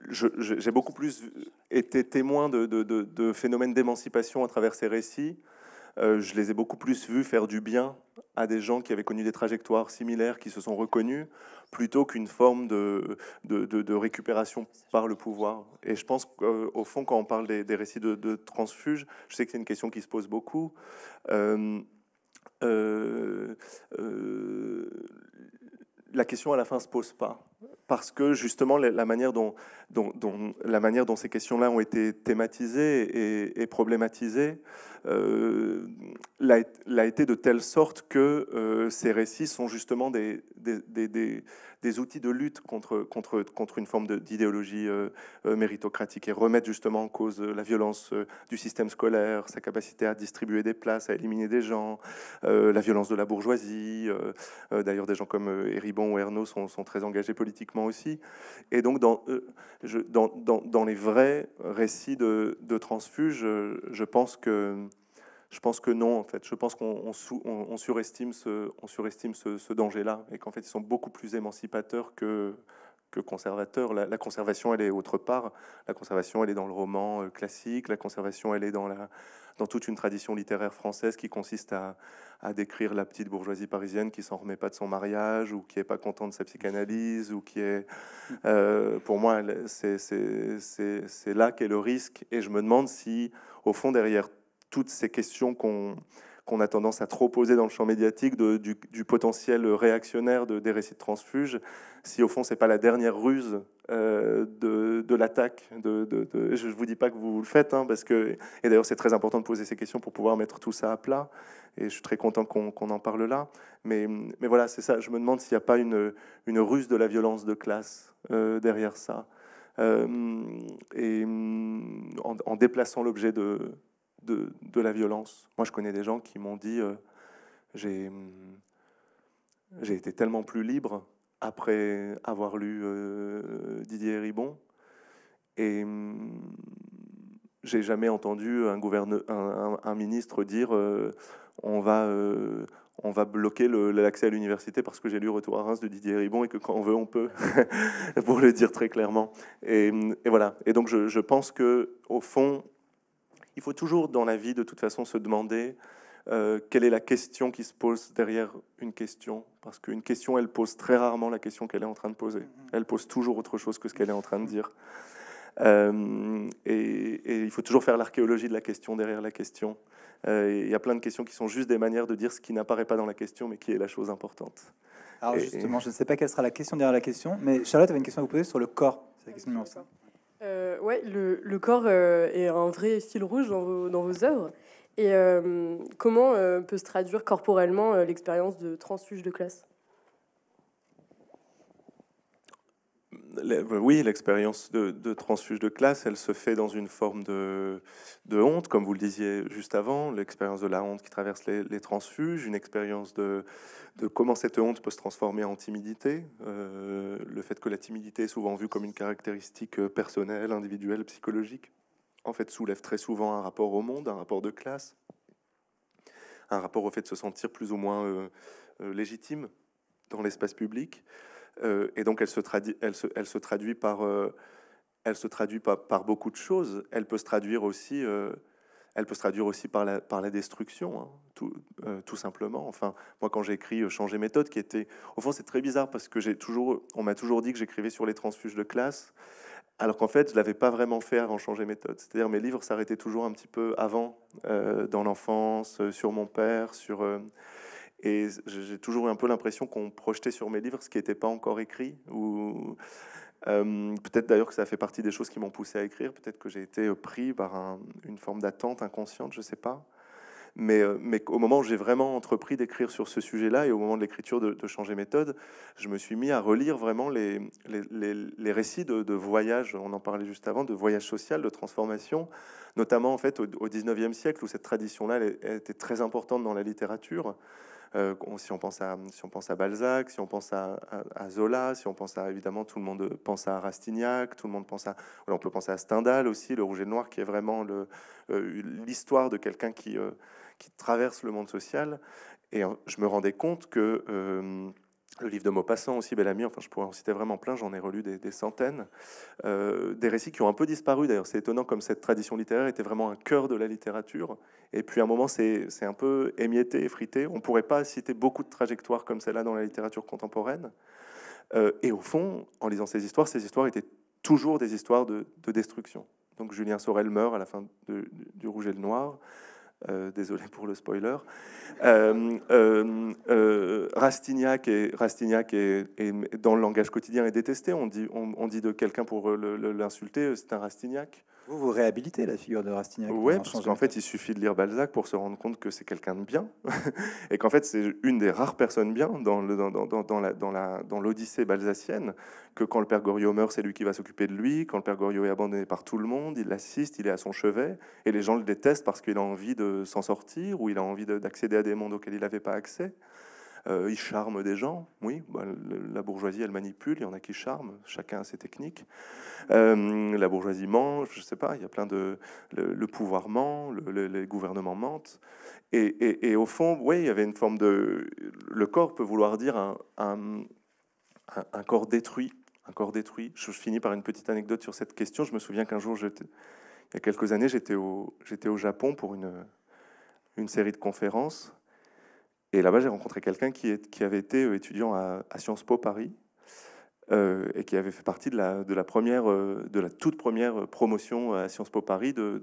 j'ai beaucoup plus été témoin de, phénomènes d'émancipation à travers ces récits. Euh, je les ai beaucoup plus vus faire du bien à des gens qui avaient connu des trajectoires similaires, qui se sont reconnus, plutôt qu'une forme de, de, récupération par le pouvoir. Et je pense qu'au fond, quand on parle des, récits de, transfuges, je sais que c'est une question qui se pose beaucoup. euh, la question à la fin ne se pose pas. Parce que justement, la manière dont, la manière dont ces questions-là ont été thématisées et problématisées euh, l'a été de telle sorte que euh, ces récits sont justement des, des, outils de lutte contre, contre, contre une forme d'idéologie euh, méritocratique et remettent justement en cause la violence du système scolaire, sa capacité à distribuer des places, à éliminer des gens, la violence de la bourgeoisie. D'ailleurs, des gens comme Héribon ou Ernaud sont, sont, très engagés politiquement aussi. Et donc, dans, je, dans, les vrais récits de, transfuge, je pense que je pense que non, en fait. Je pense qu'on on, on surestime ce, on surestime ce, danger-là et qu'en fait, ils sont beaucoup plus émancipateurs que, que conservateurs. La, conservation, elle est autre part. La conservation, elle est dans le roman euh, classique. La conservation, elle est dans, la, dans toute une tradition littéraire française qui consiste à, à décrire la petite bourgeoisie parisienne qui s'en remet pas de son mariage ou qui est pas contente de sa psychanalyse ou qui est... Euh, pour moi, c'est là qu'est le risque. Et je me demande si, au fond, derrière toutes ces questions qu'on qu'on a tendance à trop poser dans le champ médiatique du, potentiel réactionnaire de, des récits de transfuge, si au fond c'est pas la dernière ruse euh, de, l'attaque. De, je ne vous dis pas que vous le faites, hein, parce que et d'ailleurs c'est très important de poser ces questions pour pouvoir mettre tout ça à plat. Et je suis très content qu'on en parle là. Mais, mais voilà, c'est ça. Je me demande s'il n'y a pas une, une, ruse de la violence de classe euh, derrière ça. Euh, et en déplaçant l'objet de, de, la violence. Moi, je connais des gens qui m'ont dit euh, j'ai, hum, j'ai été tellement plus libre après avoir lu euh, Didier Ribon et hum, j'ai jamais entendu un, gouverneur, un, ministre dire euh, on va on va bloquer l'accès à l'université parce que j'ai lu Retour à Reims de Didier Ribon et que quand on veut, on peut, <laughs> pour le dire très clairement. Hum, et, voilà. Et donc, je, je pense que au fond, il faut toujours dans la vie de toute façon se demander euh, quelle est la question qui se pose derrière une question, parce qu'une question, elle pose très rarement la question qu'elle est en train de poser. Mm-hmm. Elle pose toujours autre chose que ce qu'elle est en train de mm-hmm. dire. Euh, et, il faut toujours faire l'archéologie de la question derrière la question. Euh, il y a plein de questions qui sont juste des manières de dire ce qui n'apparaît pas dans la question, mais qui est la chose importante. Alors justement, je ne sais pas quelle sera la question derrière la question, mais Charlotte avait une question à vous poser sur le corps. C'est la question euh, ouais, le, corps euh, est un vrai style rouge dans dans vos œuvres. Et euh, comment peut se traduire corporellement l'expérience de transfuge de classe Euh, oui, l'expérience de, transfuge de classe, elle se fait dans une forme de, honte, comme vous le disiez juste avant, l'expérience de la honte qui traverse les, transfuges, une expérience de, comment cette honte peut se transformer en timidité, euh, le fait que la timidité est souvent vue comme une caractéristique euh, personnelle, individuelle, psychologique, en fait soulève très souvent un rapport au monde, un rapport de classe, un rapport au fait de se sentir plus ou moins légitime dans l'espace public. Euh, et donc, elle se, traduit, se, traduit par euh, elle se traduit par, beaucoup de choses. Elle peut se traduire aussi, euh, elle peut se traduire aussi par la, par la destruction, hein, tout, simplement. Enfin, moi, quand j'ai écrit Changer méthode, qui était, au fond, c'est très bizarre parce que j'ai toujours, on m'a toujours dit que j'écrivais sur les transfuges de classe, alors qu'en fait, je l'avais pas vraiment fait avant Changer méthode. C'est-à-dire, mes livres s'arrêtaient toujours un petit peu avant, dans l'enfance, sur mon père, sur et j'ai toujours eu un peu l'impression qu'on projetait sur mes livres ce qui n'était pas encore écrit. Ou peut-être d'ailleurs que ça fait partie des choses qui m'ont poussé à écrire. Peut-être que j'ai été euh, pris par une forme d'attente inconsciente, je ne sais pas. Euh, mais, au moment où j'ai vraiment entrepris d'écrire sur ce sujet-là et au moment de l'écriture de, changer méthode, je me suis mis à relire vraiment les, récits de, de voyage, on en parlait juste avant, de voyage social, de transformation, notamment en fait au, au 19e siècle où cette tradition-là était très importante dans la littérature. Euh, si, on pense à, si on pense à Balzac, si on pense à, Zola, si on pense à évidemment tout le monde pense à Rastignac, tout le monde pense à. on peut penser à Stendhal aussi, le Rouge et le Noir, qui est vraiment euh, l'histoire de quelqu'un qui, euh, qui traverse le monde social. Et je me rendais compte que le livre de Maupassant aussi, bel ami. enfin je pourrais en citer vraiment plein, j'en ai relu des, centaines, euh, des récits qui ont un peu disparu d'ailleurs, c'est étonnant comme cette tradition littéraire était vraiment un cœur de la littérature, et puis à un moment c'est un peu émietté, effrité, on ne pourrait pas citer beaucoup de trajectoires comme celle-là dans la littérature contemporaine, euh, et au fond, en lisant ces histoires, ces histoires étaient toujours des histoires de, destruction. Donc Julien Sorel meurt à la fin du, du Rouge et le Noir, euh, désolé pour le spoiler. Euh, euh, Rastignac, est, dans le langage quotidien est détesté. on dit de quelqu'un pour l'insulter, c'est un Rastignac. Vous, vous réhabilitez la figure de Rastignac Oui, parce qu'en fait, il suffit de lire Balzac pour se rendre compte que c'est quelqu'un de bien, <laughs> et qu'en fait, c'est une des rares personnes bien dans l'Odyssée balzacienne, que quand le père Goriot meurt, c'est lui qui va s'occuper de lui, quand le père Goriot est abandonné par tout le monde, il l'assiste, il est à son chevet, et les gens le détestent parce qu'il a envie de s'en sortir, ou il a envie d'accéder à des mondes auxquels il n'avait pas accès. Euh, il charme des gens, oui. Bah, la bourgeoisie, elle manipule, il y en a qui charment, chacun a ses techniques. Euh, la bourgeoisie ment, je ne sais pas, il y a plein de... Le, pouvoir ment, le, les gouvernements mentent. Et, au fond, oui, il y avait une forme de... Le corps peut vouloir dire un, un, corps détruit, un corps détruit. Je, finis par une petite anecdote sur cette question. Je me souviens qu'un jour, il y a quelques années, j'étais au, au Japon pour une, une série de conférences et là-bas, j'ai rencontré quelqu'un qui, qui avait été euh, étudiant à, Sciences Po Paris euh, et qui avait fait partie de la, de la, première, euh, de la toute première promotion à Sciences Po Paris de,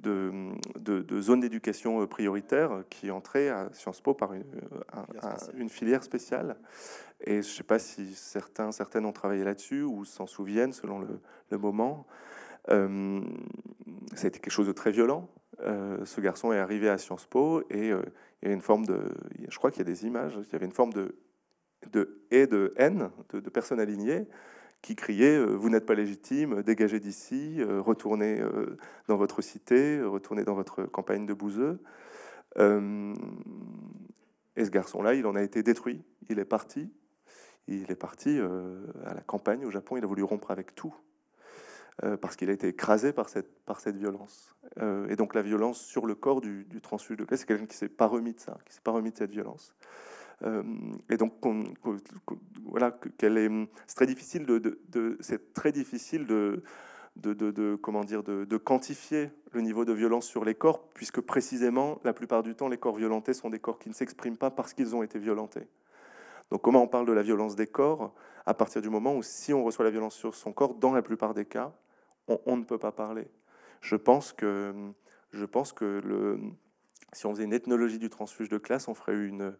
de, zone d'éducation prioritaire qui entrait à Sciences Po par une, filière spéciale. Et je ne sais pas si certains, certaines ont travaillé là-dessus ou s'en souviennent selon le, le moment. Euh, ça a été quelque chose de très violent. Euh, ce garçon est arrivé à Sciences Po et euh, il y a une forme de. Je crois qu'il y a des images, il y avait une forme de, et de haine, de, personnes alignées qui criaient Vous n'êtes pas légitime, dégagez d'ici, retournez dans votre cité, retournez dans votre campagne de bouseux. et ce garçon-là, il en a été détruit, il est parti. Il est parti à la campagne au Japon, il a voulu rompre avec tout. Euh, parce qu'il a été écrasé par cette, violence. Euh, et donc la violence sur le corps du, du transfuge de clé, c'est quelqu'un qui ne s'est pas remis de ça, qui ne s'est pas remis de cette violence. Euh, et donc, voilà, c'est très difficile de, c'est très difficile de, comment dire, de, quantifier le niveau de violence sur les corps, puisque précisément, la plupart du temps, les corps violentés sont des corps qui ne s'expriment pas parce qu'ils ont été violentés. Donc comment on parle de la violence des corps à partir du moment où si on reçoit la violence sur son corps, dans la plupart des cas, on, ne peut pas parler. Je pense que, je pense que le, si on faisait une ethnologie du transfuge de classe, on ferait une,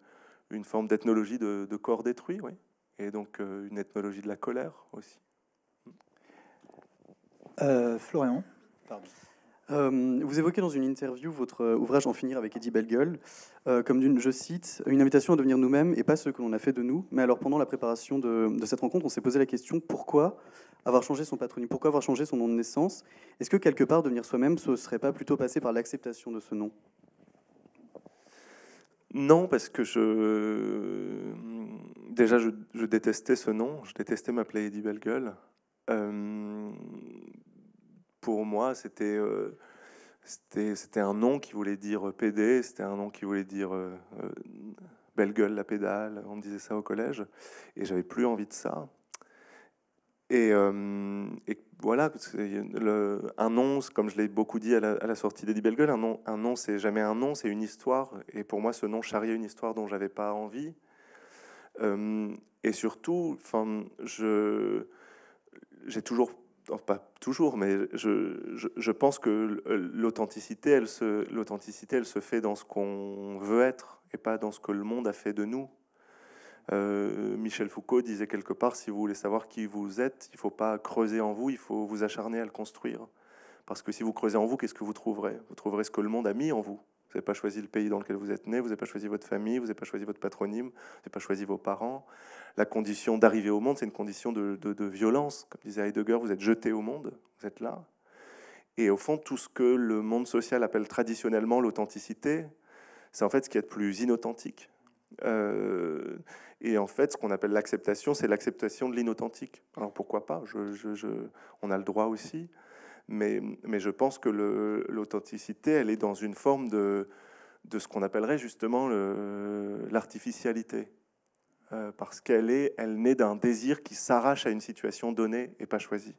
une forme d'ethnologie de, corps détruit, oui. Et donc euh, une ethnologie de la colère aussi. Euh, Florian, euh, vous évoquez dans une interview votre euh, ouvrage En finir avec Eddie Bellegueule, euh, comme d'une, je cite, une invitation à devenir nous-mêmes et pas ce que l'on a fait de nous. Mais alors pendant la préparation de, cette rencontre, on s'est posé la question pourquoi avoir changé son patronyme, pourquoi avoir changé son nom de naissance Est-ce que quelque part devenir soi-même, ce serait pas plutôt passé par l'acceptation de ce nom non, parce que je. Déjà, je, détestais ce nom, je détestais m'appeler Eddie Bellegueule. Euh, pour moi, euh, c'était c'était un nom qui voulait dire euh, PD, c'était un nom qui voulait dire euh, belle gueule la pédale, on me disait ça au collège, et j'avais plus envie de ça. Et, voilà, le, un nom, comme je l'ai beaucoup dit à la, sortie d'Eddie Belle Gueule, un nom, un nom c'est jamais un nom, c'est une histoire, et pour moi ce nom charriait une histoire dont j'avais pas envie. et surtout, je j'ai toujours pas toujours, mais je, je, pense que euh, l'authenticité, elle se, l'authenticité, elle se fait dans ce qu'on veut être et pas dans ce que le monde a fait de nous. Euh, Michel Foucault disait quelque part, si vous voulez savoir qui vous êtes, il ne faut pas creuser en vous, il faut vous acharner à le construire. Parce que si vous creusez en vous, qu'est-ce que vous trouverez Vous trouverez ce que le monde a mis en vous. Vous n'avez pas choisi le pays dans lequel vous êtes né, vous n'avez pas choisi votre famille, vous n'avez pas choisi votre patronyme, vous n'avez pas choisi vos parents la condition d'arriver au monde, c'est une condition de, violence. Comme disait Heidegger, vous êtes jeté au monde, vous êtes là. Et au fond, tout ce que le monde social appelle traditionnellement l'authenticité, c'est en fait ce qui est le plus inauthentique. Euh, et en fait, ce qu'on appelle l'acceptation, c'est l'acceptation de l'inauthentique. Alors pourquoi pas On a le droit aussi. Mais, mais je pense que l'authenticité, elle est dans une forme de, de ce qu'on appellerait justement l'artificialité. Euh, parce qu'elle est, elle naît d'un désir qui s'arrache à une situation donnée et pas choisie.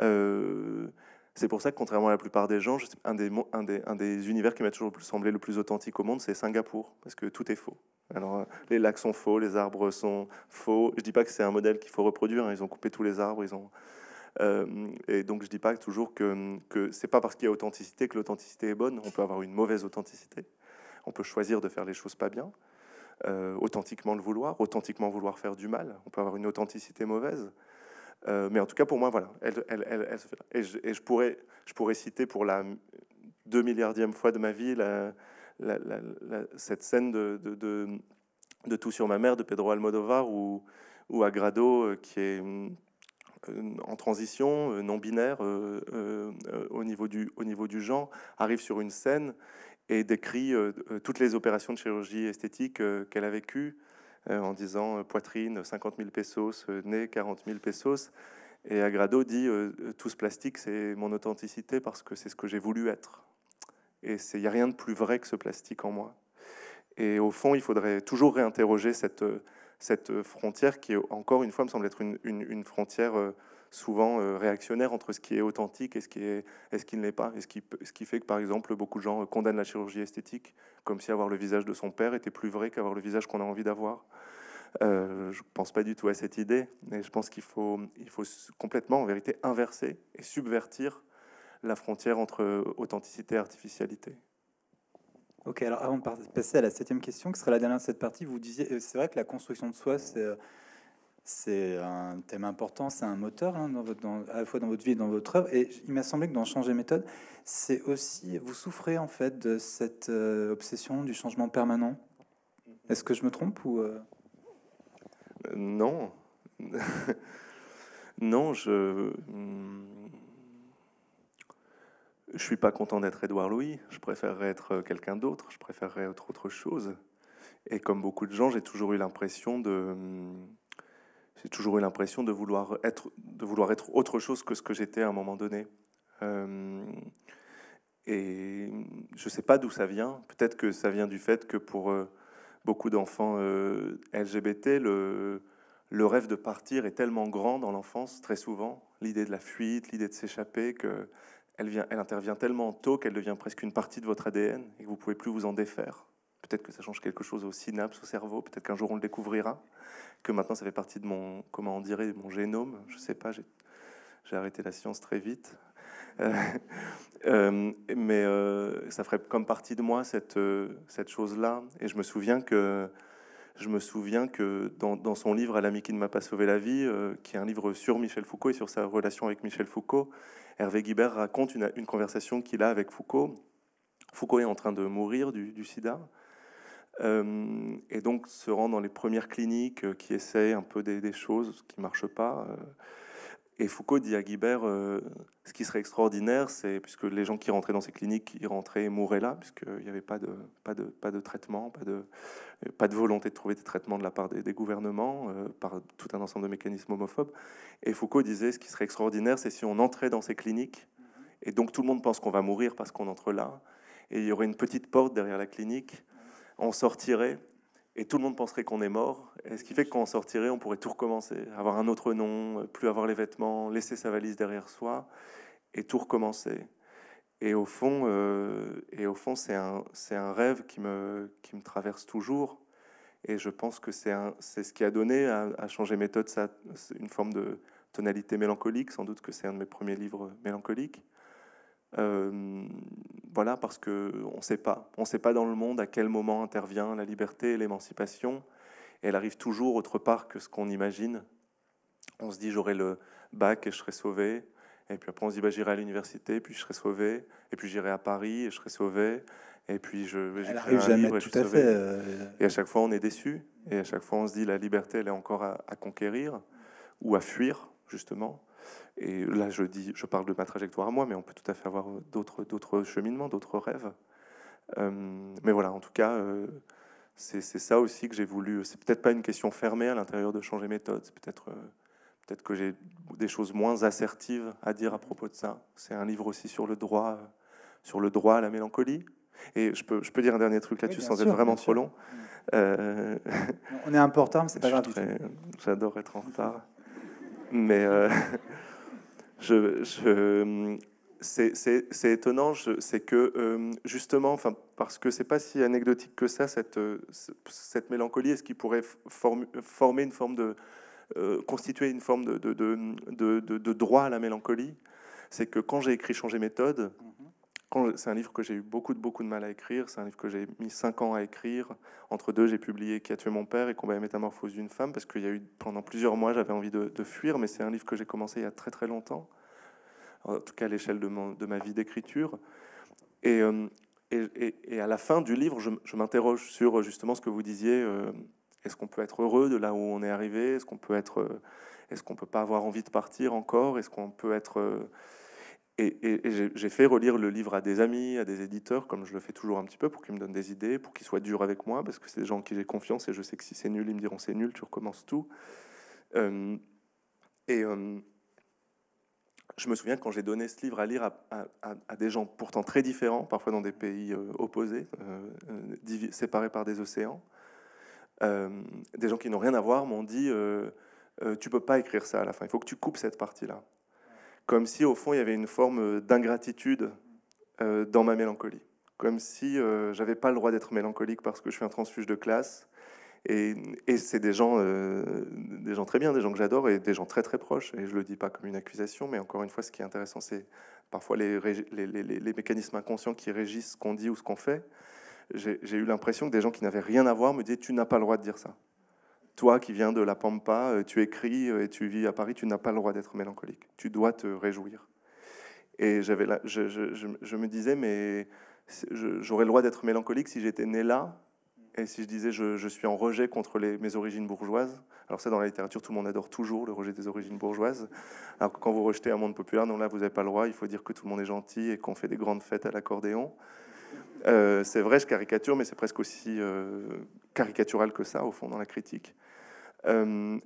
Euh, c'est pour ça que, contrairement à la plupart des gens, un des, univers qui m'a toujours semblé le plus authentique au monde, c'est Singapour, parce que tout est faux. Alors, euh, les lacs sont faux, les arbres sont faux. Je dis pas que c'est un modèle qu'il faut reproduire. Hein, ils ont coupé tous les arbres, et donc, je dis pas toujours que que c'est pas parce qu'il y a authenticité que l'authenticité est bonne. On peut avoir une mauvaise authenticité. On peut choisir de faire les choses pas bien. Euh, authentiquement le vouloir, authentiquement vouloir faire du mal. On peut avoir une authenticité mauvaise. Euh, mais en tout cas, pour moi, voilà. et, je, pourrais, citer pour la deux milliardième fois de ma vie cette scène de, de, Tout sur ma mère de Pedro Almodovar ou, Agrado, euh, qui est en transition, non binaire, au, niveau du, au niveau du genre, arrive sur une scène et décrit euh, euh, toutes les opérations de chirurgie esthétique euh, qu'elle a vécues en disant poitrine 50 000 pesos, nez 40 000 pesos. Et Agrado dit tout ce plastique, c'est mon authenticité parce que c'est ce que j'ai voulu être. Et il n'y a rien de plus vrai que ce plastique en moi. Et au fond, il faudrait toujours réinterroger cette, cette frontière qui, encore une fois, me semble être une, une, une frontière souvent euh, réactionnaire entre ce qui est authentique et ce qui, est, ce qui ne l'est pas. Et ce qui, ce qui fait que, par exemple, beaucoup de gens euh, condamnent la chirurgie esthétique, comme si avoir le visage de son père était plus vrai qu'avoir le visage qu'on a envie d'avoir. Euh, je pense pas du tout à cette idée, mais je pense qu'il faut, il faut complètement, en vérité, inverser et subvertir la frontière entre authenticité et artificialité. Ok, alors avant de passer à la septième question, qui serait la dernière de cette partie, vous disiez, c'est vrai que la construction de soi, c'est c'est un thème important, c'est un moteur hein, à la fois dans votre vie et dans votre œuvre. Et il m'a semblé que dans Changer méthode, c'est aussi vous souffrez en fait de cette euh, obsession du changement permanent. Est-ce que je me trompe ou euh? Euh, Non, <laughs> non, je hmm, je suis pas content d'être Édouard Louis. Je préférerais être quelqu'un d'autre. Je préférerais être autre chose. Et comme beaucoup de gens, j'ai toujours eu l'impression de hmm, j'ai toujours eu l'impression de vouloir être, de vouloir être autre chose que ce que j'étais à un moment donné. Euh, et je ne sais pas d'où ça vient. Peut-être que ça vient du fait que pour euh, beaucoup d'enfants euh, LGBT, le, le, rêve de partir est tellement grand dans l'enfance, très souvent, l'idée de la fuite, l'idée de s'échapper, que elle, vient, elle intervient tellement tôt qu'elle devient presque une partie de votre ADN et que vous ne pouvez plus vous en défaire. Peut-être que ça change quelque chose aux synapses, au cerveau. Peut-être qu'un jour on le découvrira. Que maintenant ça fait partie de mon, comment on dirait, mon génome. Je sais pas. J'ai arrêté la science très vite. Euh, <laughs> euh, mais euh, ça ferait comme partie de moi cette, cette chose-là. Et je me souviens que je me souviens que dans, dans son livre À l'ami qui ne m'a pas sauvé la vie, qui est un livre sur Michel Foucault et sur sa relation avec Michel Foucault, Hervé Guibert raconte une, conversation qu'il a avec Foucault. Foucault est en train de mourir du sida. Euh, et donc se rend dans les premières cliniques euh, qui essayent un peu des, choses qui ne marchent pas. Euh. Et Foucault dit à Guibert, ce qui serait extraordinaire, c'est puisque les gens qui rentraient dans ces cliniques, ils rentraient et mouraient là, puisqu'il n'y avait pas de, pas, de, pas de traitement, pas de, pas de volonté de trouver des traitements de la part des, gouvernements, par tout un ensemble de mécanismes homophobes. Et Foucault disait, ce qui serait extraordinaire, c'est si on entrait dans ces cliniques, et donc tout le monde pense qu'on va mourir parce qu'on entre là, et il y aurait une petite porte derrière la clinique on sortirait et tout le monde penserait qu'on est mort. Et ce qui fait qu'on quand sortirait, on pourrait tout recommencer, avoir un autre nom, euh, plus avoir les vêtements, laisser sa valise derrière soi et tout recommencer. Et au fond, euh, et au fond, c'est un, c'est un rêve qui me, qui me traverse toujours. Et je pense que c'est, ce qui a donné à, à changer méthode ça, une forme de tonalité mélancolique. Sans doute que c'est un de mes premiers livres mélancoliques. Euh, voilà, parce qu'on ne sait pas. On ne sait pas dans le monde à quel moment intervient la liberté, et l'émancipation. Elle arrive toujours autre part que ce qu'on imagine. On se dit j'aurai le bac et je serai sauvé. Et puis après on se dit bah, j'irai à l'université, puis je serai sauvé. Et puis j'irai à Paris et je serai sauvé. Et puis je Elle et je à fait. Euh, et à chaque fois on est déçu. Et à chaque fois on se dit la liberté elle est encore à conquérir ou à fuir justement. Et là, je, dis, je parle de ma trajectoire à moi, mais on peut tout à fait avoir d'autres cheminements, d'autres rêves. Euh, mais voilà, en tout cas, euh, c'est ça aussi que j'ai voulu. C'est peut-être pas une question fermée à l'intérieur de changer méthode. C'est peut-être euh, peut-être que j'ai des choses moins assertives à dire à propos de ça. C'est un livre aussi sur le droit, sur le droit à la mélancolie. Et je peux, dire un dernier truc là-dessus sans être vraiment trop long. Mm. <laughs> On est important, mais c'est pas grave. J'adore être en retard. <laughs> Mais euh, <laughs> c'est étonnant, c'est que euh, justement, parce que c'est pas si anecdotique que ça, cette, euh, mélancolie, est-ce qu'il pourrait former une forme de constituer une forme de, droit à la mélancolie C'est que quand j'ai écrit Changer méthode, mhm c'est un livre que j'ai eu beaucoup, beaucoup de mal à écrire. C'est un livre que j'ai mis cinq ans à écrire. Entre deux, j'ai publié Qui a tué mon père et Combat métamorphose d'une femme, parce qu'il y a eu pendant plusieurs mois, j'avais envie de, fuir, mais c'est un livre que j'ai commencé il y a très, très longtemps, en tout cas à l'échelle de, de, ma vie d'écriture. Euh, et, et, à la fin du livre, je, m'interroge sur justement ce que vous disiez. Euh, est-ce qu'on peut être heureux de là où on est arrivé Est-ce qu'on peut être, euh, est-ce qu'on peut pas avoir envie de partir encore Est-ce qu'on peut être et, j'ai fait relire le livre à des amis, à des éditeurs, comme je le fais toujours un petit peu, pour qu'ils me donnent des idées, pour qu'ils soient durs avec moi, parce que c'est des gens qui j'ai confiance et je sais que si c'est nul, ils me diront c'est nul, tu recommences tout. Euh, et euh, je me souviens quand j'ai donné ce livre à lire à, des gens pourtant très différents, parfois dans des pays euh, opposés, séparés par des océans, des gens qui n'ont rien à voir m'ont dit Tu peux pas écrire ça à la fin, il faut que tu coupes cette partie-là comme si au fond il y avait une forme euh, d'ingratitude euh, dans ma mélancolie, comme si euh, j'avais pas le droit d'être mélancolique parce que je suis un transfuge de classe. Et, c'est des gens, des gens très bien, des gens que j'adore et des gens très très proches. Et je le dis pas comme une accusation, mais encore une fois, ce qui est intéressant, c'est parfois les, les, mécanismes inconscients qui régissent ce qu'on dit ou ce qu'on fait. J'ai eu l'impression que des gens qui n'avaient rien à voir me disaient tu n'as pas le droit de dire ça. Toi qui viens de la Pampa, euh, tu écris euh, et tu vis à Paris, tu n'as pas le droit d'être mélancolique. Tu dois te réjouir. Et j'avais je, je, me disais, mais j'aurais le droit d'être mélancolique si j'étais né là et si je disais je, suis en rejet contre les, mes origines bourgeoises. Alors ça, dans la littérature, tout le monde adore toujours le rejet des origines bourgeoises. Alors quand vous rejetez un monde populaire, non, là, vous n'avez pas le droit. Il faut dire que tout le monde est gentil et qu'on fait des grandes fêtes à l'accordéon. Euh, c'est vrai, je caricature, mais c'est presque aussi euh, caricatural que ça, au fond, dans la critique. Euh,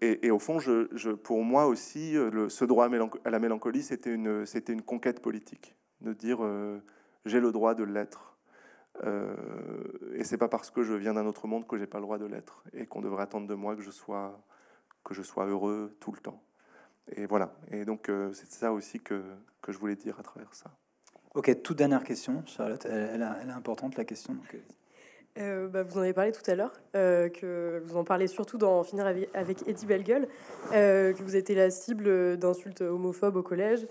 et, au fond, je, pour moi aussi, ce droit à la mélancolie, c'était une, une, conquête politique, de dire j'ai le droit de l'être. et c'est pas parce que je viens d'un autre monde que j'ai pas le droit de l'être et qu'on devrait attendre de moi que je sois que je sois heureux tout le temps. Et voilà. Et donc c'est ça aussi que je voulais dire à travers ça. Ok, toute dernière question, Charlotte. Elle, est importante, la question. Euh, euh, bah, vous en avez parlé tout à l'heure, euh, que vous en parlez surtout dans Finir avec, Eddie Belgueule, que vous étiez la cible d'insultes homophobes au collège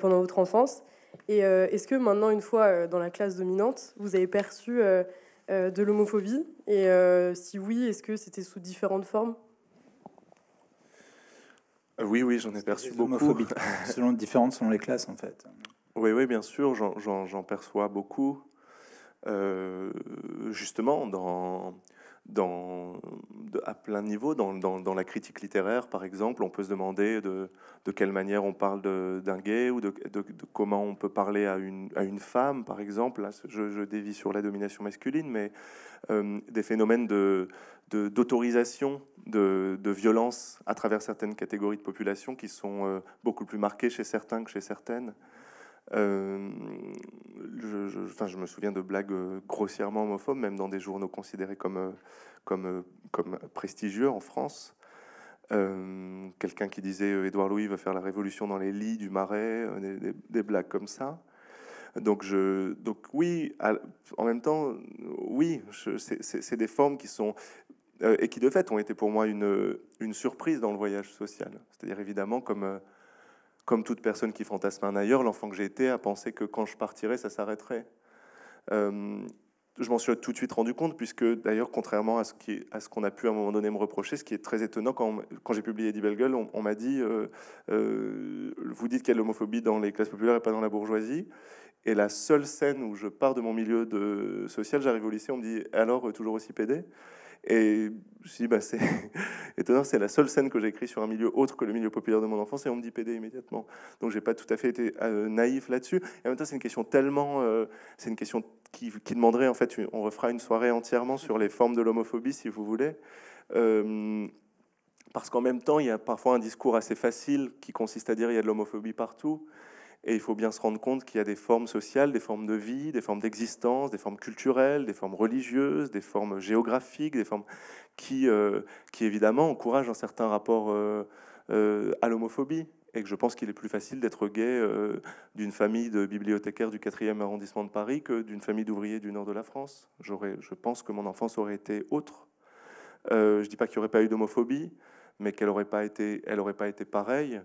pendant votre enfance. Et est-ce que maintenant, une fois dans la classe dominante, vous avez perçu de l'homophobie Et si oui, est-ce que c'était sous différentes formes oui, oui, j'en ai perçu beaucoup. <laughs> Selon différentes, selon les classes, en fait. Oui, oui, bien sûr, j'en perçois beaucoup. Euh, justement, à plein niveau, dans, dans, la critique littéraire, par exemple, on peut se demander de, quelle manière on parle d'un gay ou de, comment on peut parler à une, femme, par exemple. je, dévie sur la domination masculine, mais euh, des phénomènes d'autorisation de, violence à travers certaines catégories de population qui sont euh, beaucoup plus marquées chez certains que chez certaines. Euh, je, enfin, je me souviens de blagues euh, grossièrement homophobes, même dans des journaux considérés comme, euh, comme, comme prestigieux en France. Quelqu'un qui disait Édouard Louis va faire la révolution dans les lits du marais, des, blagues comme ça. Donc, je, donc oui, en même temps, oui, c'est des formes qui sont et qui de fait ont été pour moi une, une surprise dans le voyage social. C'est-à-dire évidemment comme comme toute personne qui fantasme un ailleurs, l'enfant que j'ai été a pensé que quand je partirais, ça s'arrêterait. Euh, je m'en suis tout de suite rendu compte, puisque d'ailleurs, contrairement à ce, qui, à ce qu'on a pu à un moment donné me reprocher, ce qui est très étonnant, quand, quand j'ai publié Die Gueule, on, m'a dit euh, euh, Vous dites qu'il y a de l'homophobie dans les classes populaires et pas dans la bourgeoisie. Et la seule scène où je pars de mon milieu de social, j'arrive au lycée, on me dit Alors, toujours aussi pédé et je me suis dit, bah, c'est <laughs> étonnant, c'est la seule scène que j'ai écrite sur un milieu autre que le milieu populaire de mon enfance, et on me dit PD immédiatement. Donc j'ai pas tout à fait été euh, naïf là-dessus. Et en même temps, c'est une question tellement, euh, c'est une question qui, demanderait en fait, on refera une soirée entièrement sur les formes de l'homophobie, si vous voulez. Euh, parce qu'en même temps, il y a parfois un discours assez facile qui consiste à dire il y a de l'homophobie partout. Et il faut bien se rendre compte qu'il y a des formes sociales, des formes de vie, des formes d'existence, des formes culturelles, des formes religieuses, des formes géographiques, des formes qui, euh, qui évidemment encouragent un certain rapport euh, euh, à l'homophobie. Et que je pense qu'il est plus facile d'être gay d'une famille de bibliothécaires du 4e arrondissement de Paris que d'une famille d'ouvriers du nord de la France. Je pense que mon enfance aurait été autre. je ne dis pas qu'il n'y aurait pas eu d'homophobie, mais qu'elle n'aurait pas, été, elle pas été pareille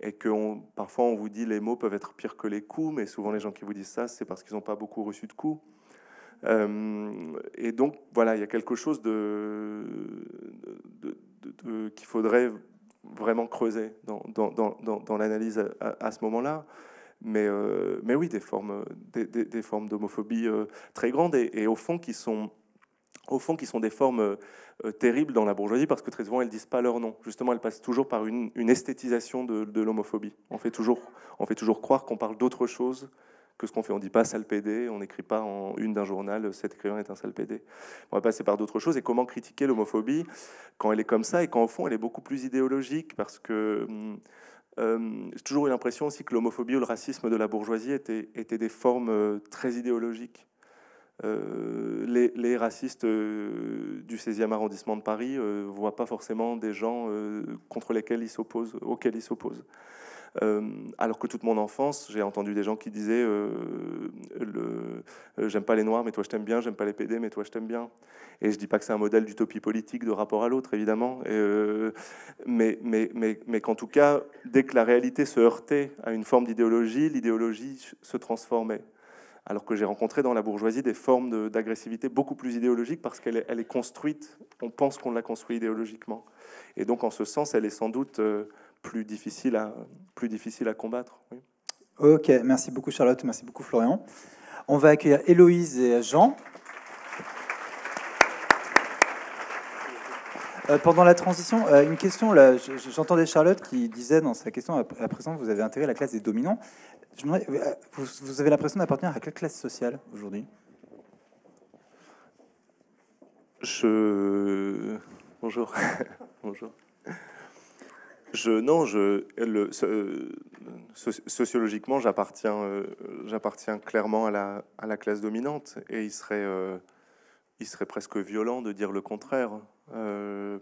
et que parfois on vous dit les mots peuvent être pires que les coups, mais souvent les gens qui vous disent ça, c'est parce qu'ils n'ont pas beaucoup reçu de coups. Euh, et donc voilà, il y a quelque chose de, qu'il faudrait vraiment creuser dans, dans, l'analyse à, ce moment-là. Mais, euh, mais oui, des formes, des, formes d'homophobie euh, très grandes et, et, au fond qui sont au fond, qui sont des formes euh, euh, terribles dans la bourgeoisie, parce que très souvent, elles ne disent pas leur nom. Justement, elles passent toujours par une, esthétisation de, l'homophobie. On, fait toujours, on fait toujours croire qu'on parle d'autre chose que ce qu'on fait. On ne dit pas sale PD, on n'écrit pas en une d'un journal euh, cet écrivain est un sale PD. On va passer par d'autres choses. Et comment critiquer l'homophobie quand elle est comme ça et quand au fond elle est beaucoup plus idéologique Parce que hum, euh, j'ai toujours eu l'impression aussi que l'homophobie ou le racisme de la bourgeoisie étaient des formes très idéologiques. Euh, les, les, racistes euh, du 16e arrondissement de Paris ne euh, voient pas forcément des gens contre lesquels ils s'opposent, auxquels ils s'opposent. alors que toute mon enfance, j'ai entendu des gens qui disaient le, J'aime pas les noirs, mais toi je t'aime bien, j'aime pas les PD, mais toi je t'aime bien. Et je dis pas que c'est un modèle d'utopie politique de rapport à l'autre, évidemment, mais, mais, mais, mais qu'en tout cas, dès que la réalité se heurtait à une forme d'idéologie, l'idéologie se transformait alors que j'ai rencontré dans la bourgeoisie des formes d'agressivité beaucoup plus idéologiques, parce qu'elle est, construite, on pense qu'on l'a construite idéologiquement. Et donc en ce sens, elle est sans doute euh, plus difficile à, plus difficile à combattre. Ok, merci beaucoup Charlotte, merci beaucoup Florian. On va accueillir Héloïse et Jean. Euh, pendant la transition, euh, une question, j'entendais Charlotte qui disait dans sa question, à présent vous avez intégré la classe des dominants, euh, vous, avez l'impression d'appartenir à quelle classe sociale aujourd'hui Je. Bonjour. <laughs> Bonjour. Je, non, je, le, euh, sociologiquement, j'appartiens, euh, j'appartiens clairement à la, à la, classe dominante et il serait, il serait presque violent de dire le contraire. Il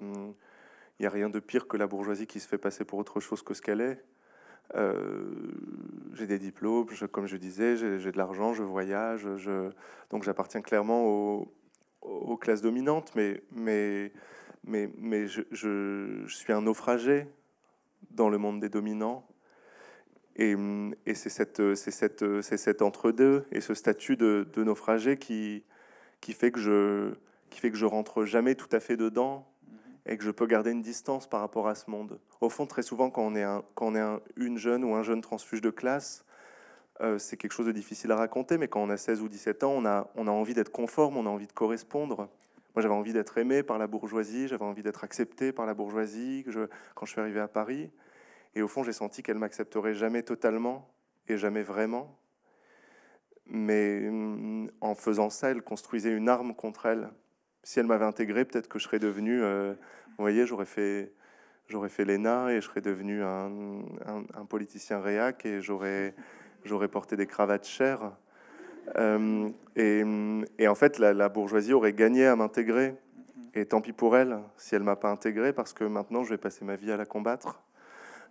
n'y a rien de pire que la bourgeoisie qui se fait passer pour autre chose que ce qu'elle est euh, j'ai des diplômes, comme je disais, j'ai de l'argent, je voyage, donc j'appartiens clairement aux, classes dominantes, mais, mais, mais, mais je, suis un naufragé dans le monde des dominants. Et, c'est cet entre-deux et ce statut de, naufragé qui, qui, fait que je, qui fait que je rentre jamais tout à fait dedans et que je peux garder une distance par rapport à ce monde. Au fond, très souvent, quand on est, quand on est une jeune ou un jeune transfuge de classe, euh, c'est quelque chose de difficile à raconter, mais quand on a 16 ou 17 ans, on a, on a envie d'être conforme, on a envie de correspondre. Moi, j'avais envie d'être aimé par la bourgeoisie, j'avais envie d'être accepté par la bourgeoisie que je, quand je suis arrivé à Paris. Et au fond, j'ai senti qu'elle m'accepterait jamais totalement et jamais vraiment. Mais hum, en faisant ça, elle construisait une arme contre elle si elle m'avait intégré, peut-être que je serais devenu, euh, vous voyez, j'aurais fait, j'aurais fait l'ENA et je serais devenu un, un, politicien réac et j'aurais, j'aurais porté des cravates chères. Euh, et, en fait, la, la, bourgeoisie aurait gagné à m'intégrer. Et tant pis pour elle si elle m'a pas intégré, parce que maintenant, je vais passer ma vie à la combattre.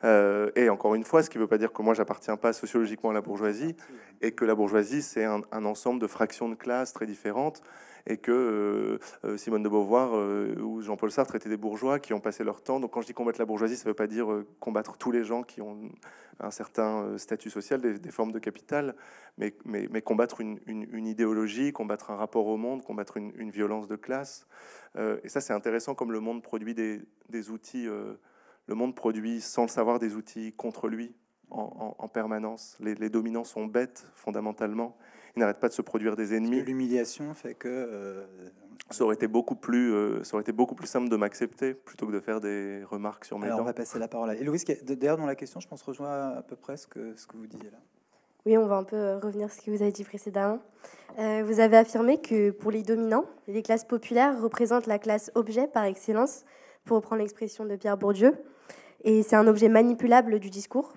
Euh, et encore une fois, ce qui ne veut pas dire que moi, j'appartiens pas sociologiquement à la bourgeoisie, et que la bourgeoisie, c'est un, ensemble de fractions de classes très différentes, et que euh, euh, Simone de Beauvoir ou Jean-Paul Sartre étaient des bourgeois qui ont passé leur temps. Donc quand je dis combattre la bourgeoisie, ça ne veut pas dire combattre tous les gens qui ont un certain statut social, des, formes de capital, mais, mais, combattre une, une, idéologie, combattre un rapport au monde, combattre une, une violence de classe. et ça, c'est intéressant comme le monde produit des, des outils le monde produit sans le savoir des outils contre lui en, permanence. Les, dominants sont bêtes fondamentalement. Ils n'arrêtent pas de se produire des ennemis. L'humiliation fait que euh, ça aurait été beaucoup plus, euh, ça aurait été beaucoup plus simple de m'accepter plutôt que de faire des remarques sur mes Alors, On va passer la parole à Héloïse. D'ailleurs, dans la question, je pense rejoint à peu près ce que ce que vous disiez là. Oui, on va un peu euh, revenir à ce que vous avez dit précédemment. vous avez affirmé que pour les dominants, les classes populaires représentent la classe objet par excellence, pour reprendre l'expression de Pierre Bourdieu et c'est un objet manipulable du discours.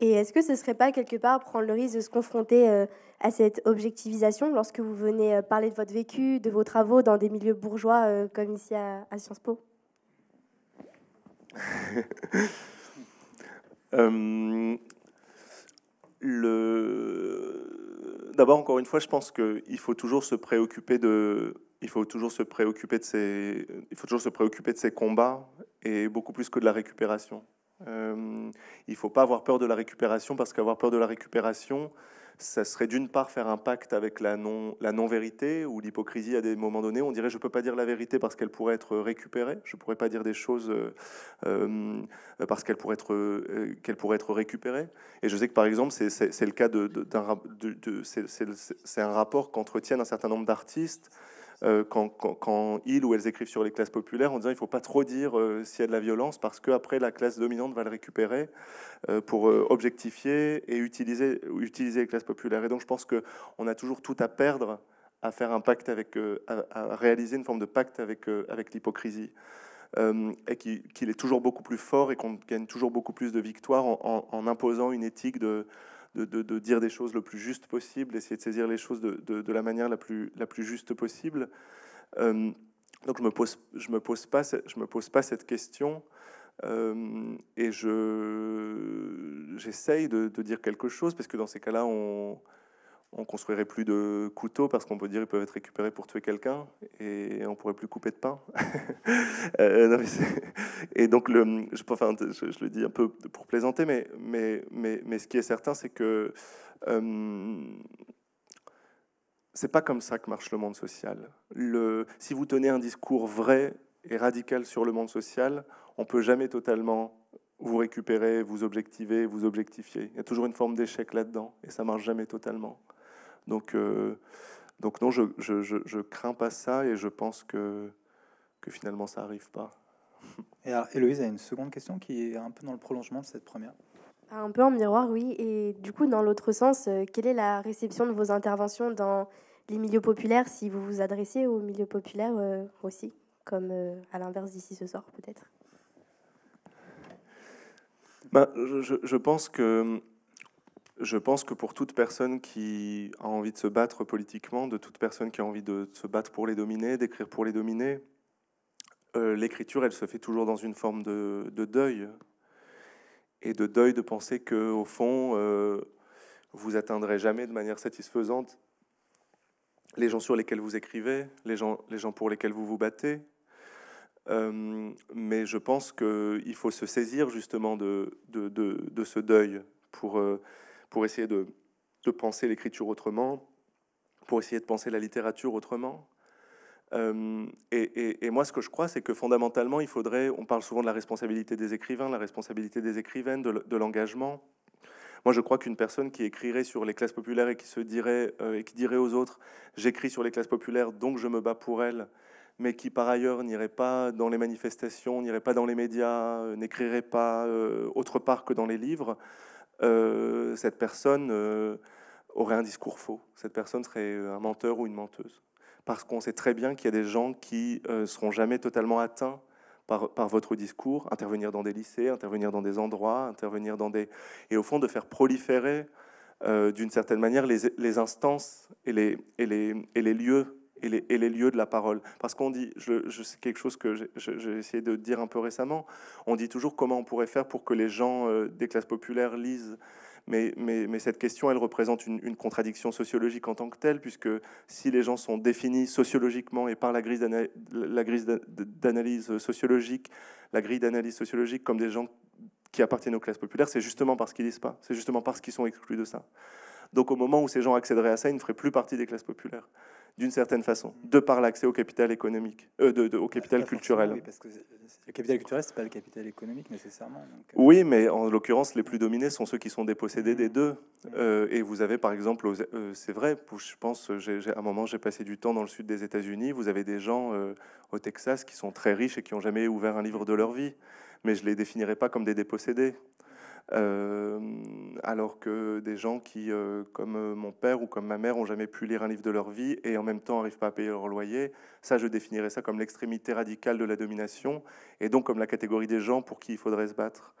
Et est-ce que ce ne serait pas quelque part prendre le risque de se confronter euh, à cette objectivisation lorsque vous venez euh, parler de votre vécu, de vos travaux dans des milieux bourgeois euh, comme ici à, Sciences Po <laughs> le... D'abord, encore une fois, je pense qu'il faut toujours se préoccuper de il faut toujours se préoccuper de ces, il faut toujours se préoccuper de ces combats et beaucoup plus que de la récupération. Euh, il ne faut pas avoir peur de la récupération parce qu'avoir peur de la récupération, ça serait d'une part faire un pacte avec la non la non vérité ou l'hypocrisie à des moments donnés. On dirait je ne peux pas dire la vérité parce qu'elle pourrait être récupérée. Je ne pourrais pas dire des choses euh, euh, parce qu'elle pourrait être qu'elle pourrait être récupérée. Et je sais que par exemple c'est le cas de, d'un de, c'est un rapport qu'entretiennent un certain nombre d'artistes euh, quand, quand, ils ou elles écrivent sur les classes populaires en disant il ne faut pas trop dire euh, s'il y a de la violence parce qu'après la classe dominante va le récupérer euh, pour objectifier et utiliser, utiliser les classes populaires. Et donc je pense qu'on a toujours tout à perdre à faire un pacte avec, à, réaliser une forme de pacte avec, avec l'hypocrisie. et qu'il est toujours beaucoup plus fort et qu'on gagne toujours beaucoup plus de victoires en imposant une éthique de, de, dire des choses le plus juste possible, d'essayer de saisir les choses de, la manière la plus, la plus juste possible. Euh, donc je ne me, pose, je me, pose pas, je me pose pas cette question euh, et j'essaye de, dire quelque chose, parce que dans ces cas-là, on on construirait plus de couteaux parce qu'on peut dire qu'ils peuvent être récupérés pour tuer quelqu'un et on pourrait plus couper de pain. <laughs> Euh, et donc, le, je, le dis un peu pour plaisanter, mais, mais, mais, ce qui est certain, c'est que euh, c'est pas comme ça que marche le monde social. Le, si vous tenez un discours vrai et radical sur le monde social, on peut jamais totalement vous récupérer, vous objectiver, vous objectifier. Il y a toujours une forme d'échec là-dedans et ça marche jamais totalement. Donc, euh, donc non, je, je, je, crains pas ça et je pense que, que finalement ça n'arrive pas. Et alors, Héloïse a une seconde question qui est un peu dans le prolongement de cette première. Un peu en miroir, oui. Et du coup, dans l'autre sens, euh, quelle est la réception de vos interventions dans les milieux populaires, si vous vous adressez aux milieux populaires euh, aussi, comme à l'inverse d'ici ce soir peut-être ben, je, je, pense que je pense que pour toute personne qui a envie de se battre politiquement, de toute personne qui a envie de se battre pour les dominer, d'écrire pour les dominer, euh, l'écriture, elle se fait toujours dans une forme de, deuil. Et de deuil de penser que, au fond, euh, vous atteindrez jamais de manière satisfaisante les gens sur lesquels vous écrivez, les gens, les gens pour lesquels vous vous battez. Euh, mais je pense qu'il faut se saisir justement de, de, de ce deuil pour pour essayer de, penser l'écriture autrement, pour essayer de penser la littérature autrement. Euh, et, moi, ce que je crois, c'est que fondamentalement, il faudrait, on parle souvent de la responsabilité des écrivains, la responsabilité des écrivaines, de, l'engagement. Moi, je crois qu'une personne qui écrirait sur les classes populaires et qui se dirait euh, et qui dirait aux autres, j'écris sur les classes populaires, donc je me bats pour elles, mais qui par ailleurs n'irait pas dans les manifestations, n'irait pas dans les médias, euh, n'écrirait pas autre part que dans les livres, euh, cette personne euh, aurait un discours faux, cette personne serait euh, un menteur ou une menteuse. Parce qu'on sait très bien qu'il y a des gens qui ne seront jamais totalement atteints par, votre discours, intervenir dans des lycées, intervenir dans des endroits, intervenir dans des... Et au fond, de faire proliférer d'une certaine manière les, instances et les, et les, et les lieux et les, lieux de la parole. Parce qu'on dit, je, je, c'est quelque chose que j'ai essayé de dire un peu récemment, on dit toujours comment on pourrait faire pour que les gens euh, des classes populaires lisent. Mais, cette question, elle représente une, une, contradiction sociologique en tant que telle, puisque si les gens sont définis sociologiquement et par la grille d'analyse sociologique, la grille d'analyse sociologique comme des gens qui appartiennent aux classes populaires, c'est justement parce qu'ils ne lisent pas, c'est justement parce qu'ils sont exclus de ça. Donc au moment où ces gens accéderaient à ça, ils ne feraient plus partie des classes populaires d'une certaine façon, de par l'accès au capital économique, euh, de, au capital culturel. Oui, parce que le capital culturel, c'est pas le capital économique nécessairement. Euh. Oui, mais en l'occurrence, les plus dominés sont ceux qui sont dépossédés mm-hmm. des deux. Euh, et vous avez par exemple, c'est vrai, je pense, à un moment, j'ai passé du temps dans le sud des États-Unis. Vous avez des gens au Texas qui sont très riches et qui n'ont jamais ouvert un livre de leur vie. Mais je les définirais pas comme des dépossédés. Euh, alors que des gens qui, euh, comme euh, mon père ou comme ma mère, ont jamais pu lire un livre de leur vie et en même temps n'arrivent pas à payer leur loyer, ça je définirais ça comme l'extrémité radicale de la domination et donc comme la catégorie des gens pour qui il faudrait se battre.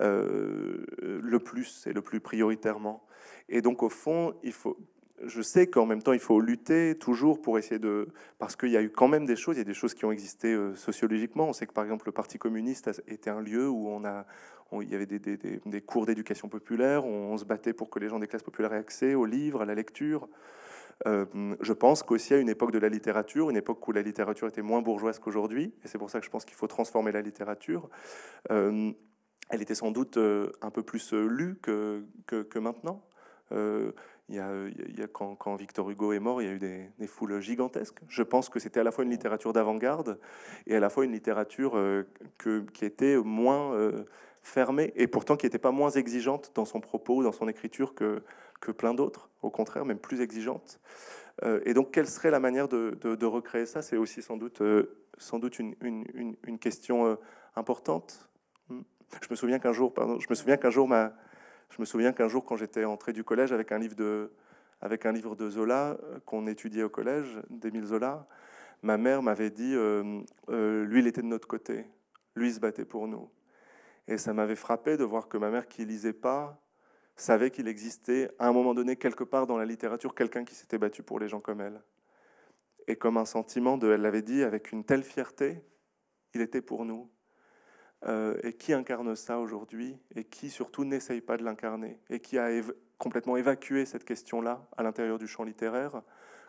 le plus et le plus prioritairement. Et donc au fond, il faut, je sais qu'en même temps, il faut lutter toujours pour essayer de... Parce qu'il y a eu quand même des choses, il y a des choses qui ont existé sociologiquement. On sait que par exemple le Parti communiste était un lieu où on a, il y avait des, cours d'éducation populaire, on, se battait pour que les gens des classes populaires aient accès aux livres, à la lecture. Euh, je pense qu'aussi à une époque de la littérature, une époque où la littérature était moins bourgeoise qu'aujourd'hui, et c'est pour ça que je pense qu'il faut transformer la littérature, euh, elle était sans doute euh, un peu plus lue que, maintenant. Il quand, Victor Hugo est mort, il y a eu des, foules gigantesques. Je pense que c'était à la fois une littérature d'avant-garde et à la fois une littérature euh, que, qui était moins euh, fermée et pourtant qui n'était pas moins exigeante dans son propos, dans son écriture que, que plein d'autres, au contraire, même plus exigeante. Euh, et donc, quelle serait la manière de, recréer ça C'est aussi sans doute, sans doute une, une question importante. Hmm. Je me souviens qu'un jour, pardon, je me souviens qu'un jour ma, je me souviens qu'un jour, quand j'étais entré du collège avec un livre de, Zola euh, qu'on étudiait au collège, d'Émile Zola, ma mère m'avait dit euh, euh, lui, il était de notre côté, lui, se battait pour nous. Et ça m'avait frappé de voir que ma mère, qui lisait pas, savait qu'il existait à un moment donné, quelque part dans la littérature, quelqu'un qui s'était battu pour les gens comme elle. Et comme un sentiment de, elle l'avait dit avec une telle fierté, il était pour nous. Euh, et qui incarne ça aujourd'hui et qui surtout n'essaye pas de l'incarner et qui a complètement évacué cette question-là à l'intérieur du champ littéraire,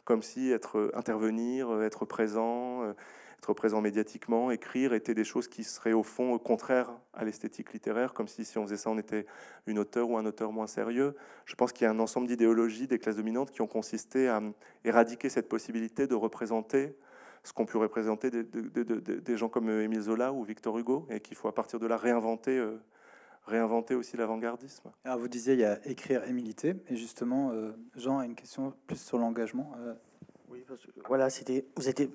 comme si être euh, intervenir, euh, être présent, être présent médiatiquement, écrire étaient des choses qui seraient au fond au contraire à l'esthétique littéraire, comme si si on faisait ça on était une auteur ou un auteur moins sérieux. Je pense qu'il y a un ensemble d'idéologies des classes dominantes qui ont consisté à hum, éradiquer cette possibilité de représenter ce qu'ont pu représenter des, gens comme euh, Émile Zola ou Victor Hugo, et qu'il faut à partir de là réinventer, euh, réinventer aussi l'avant-gardisme. vous disiez, il y a écrire et militer, et justement, euh, Jean a une question plus sur l'engagement. Oui, voilà, c'était, vous étiez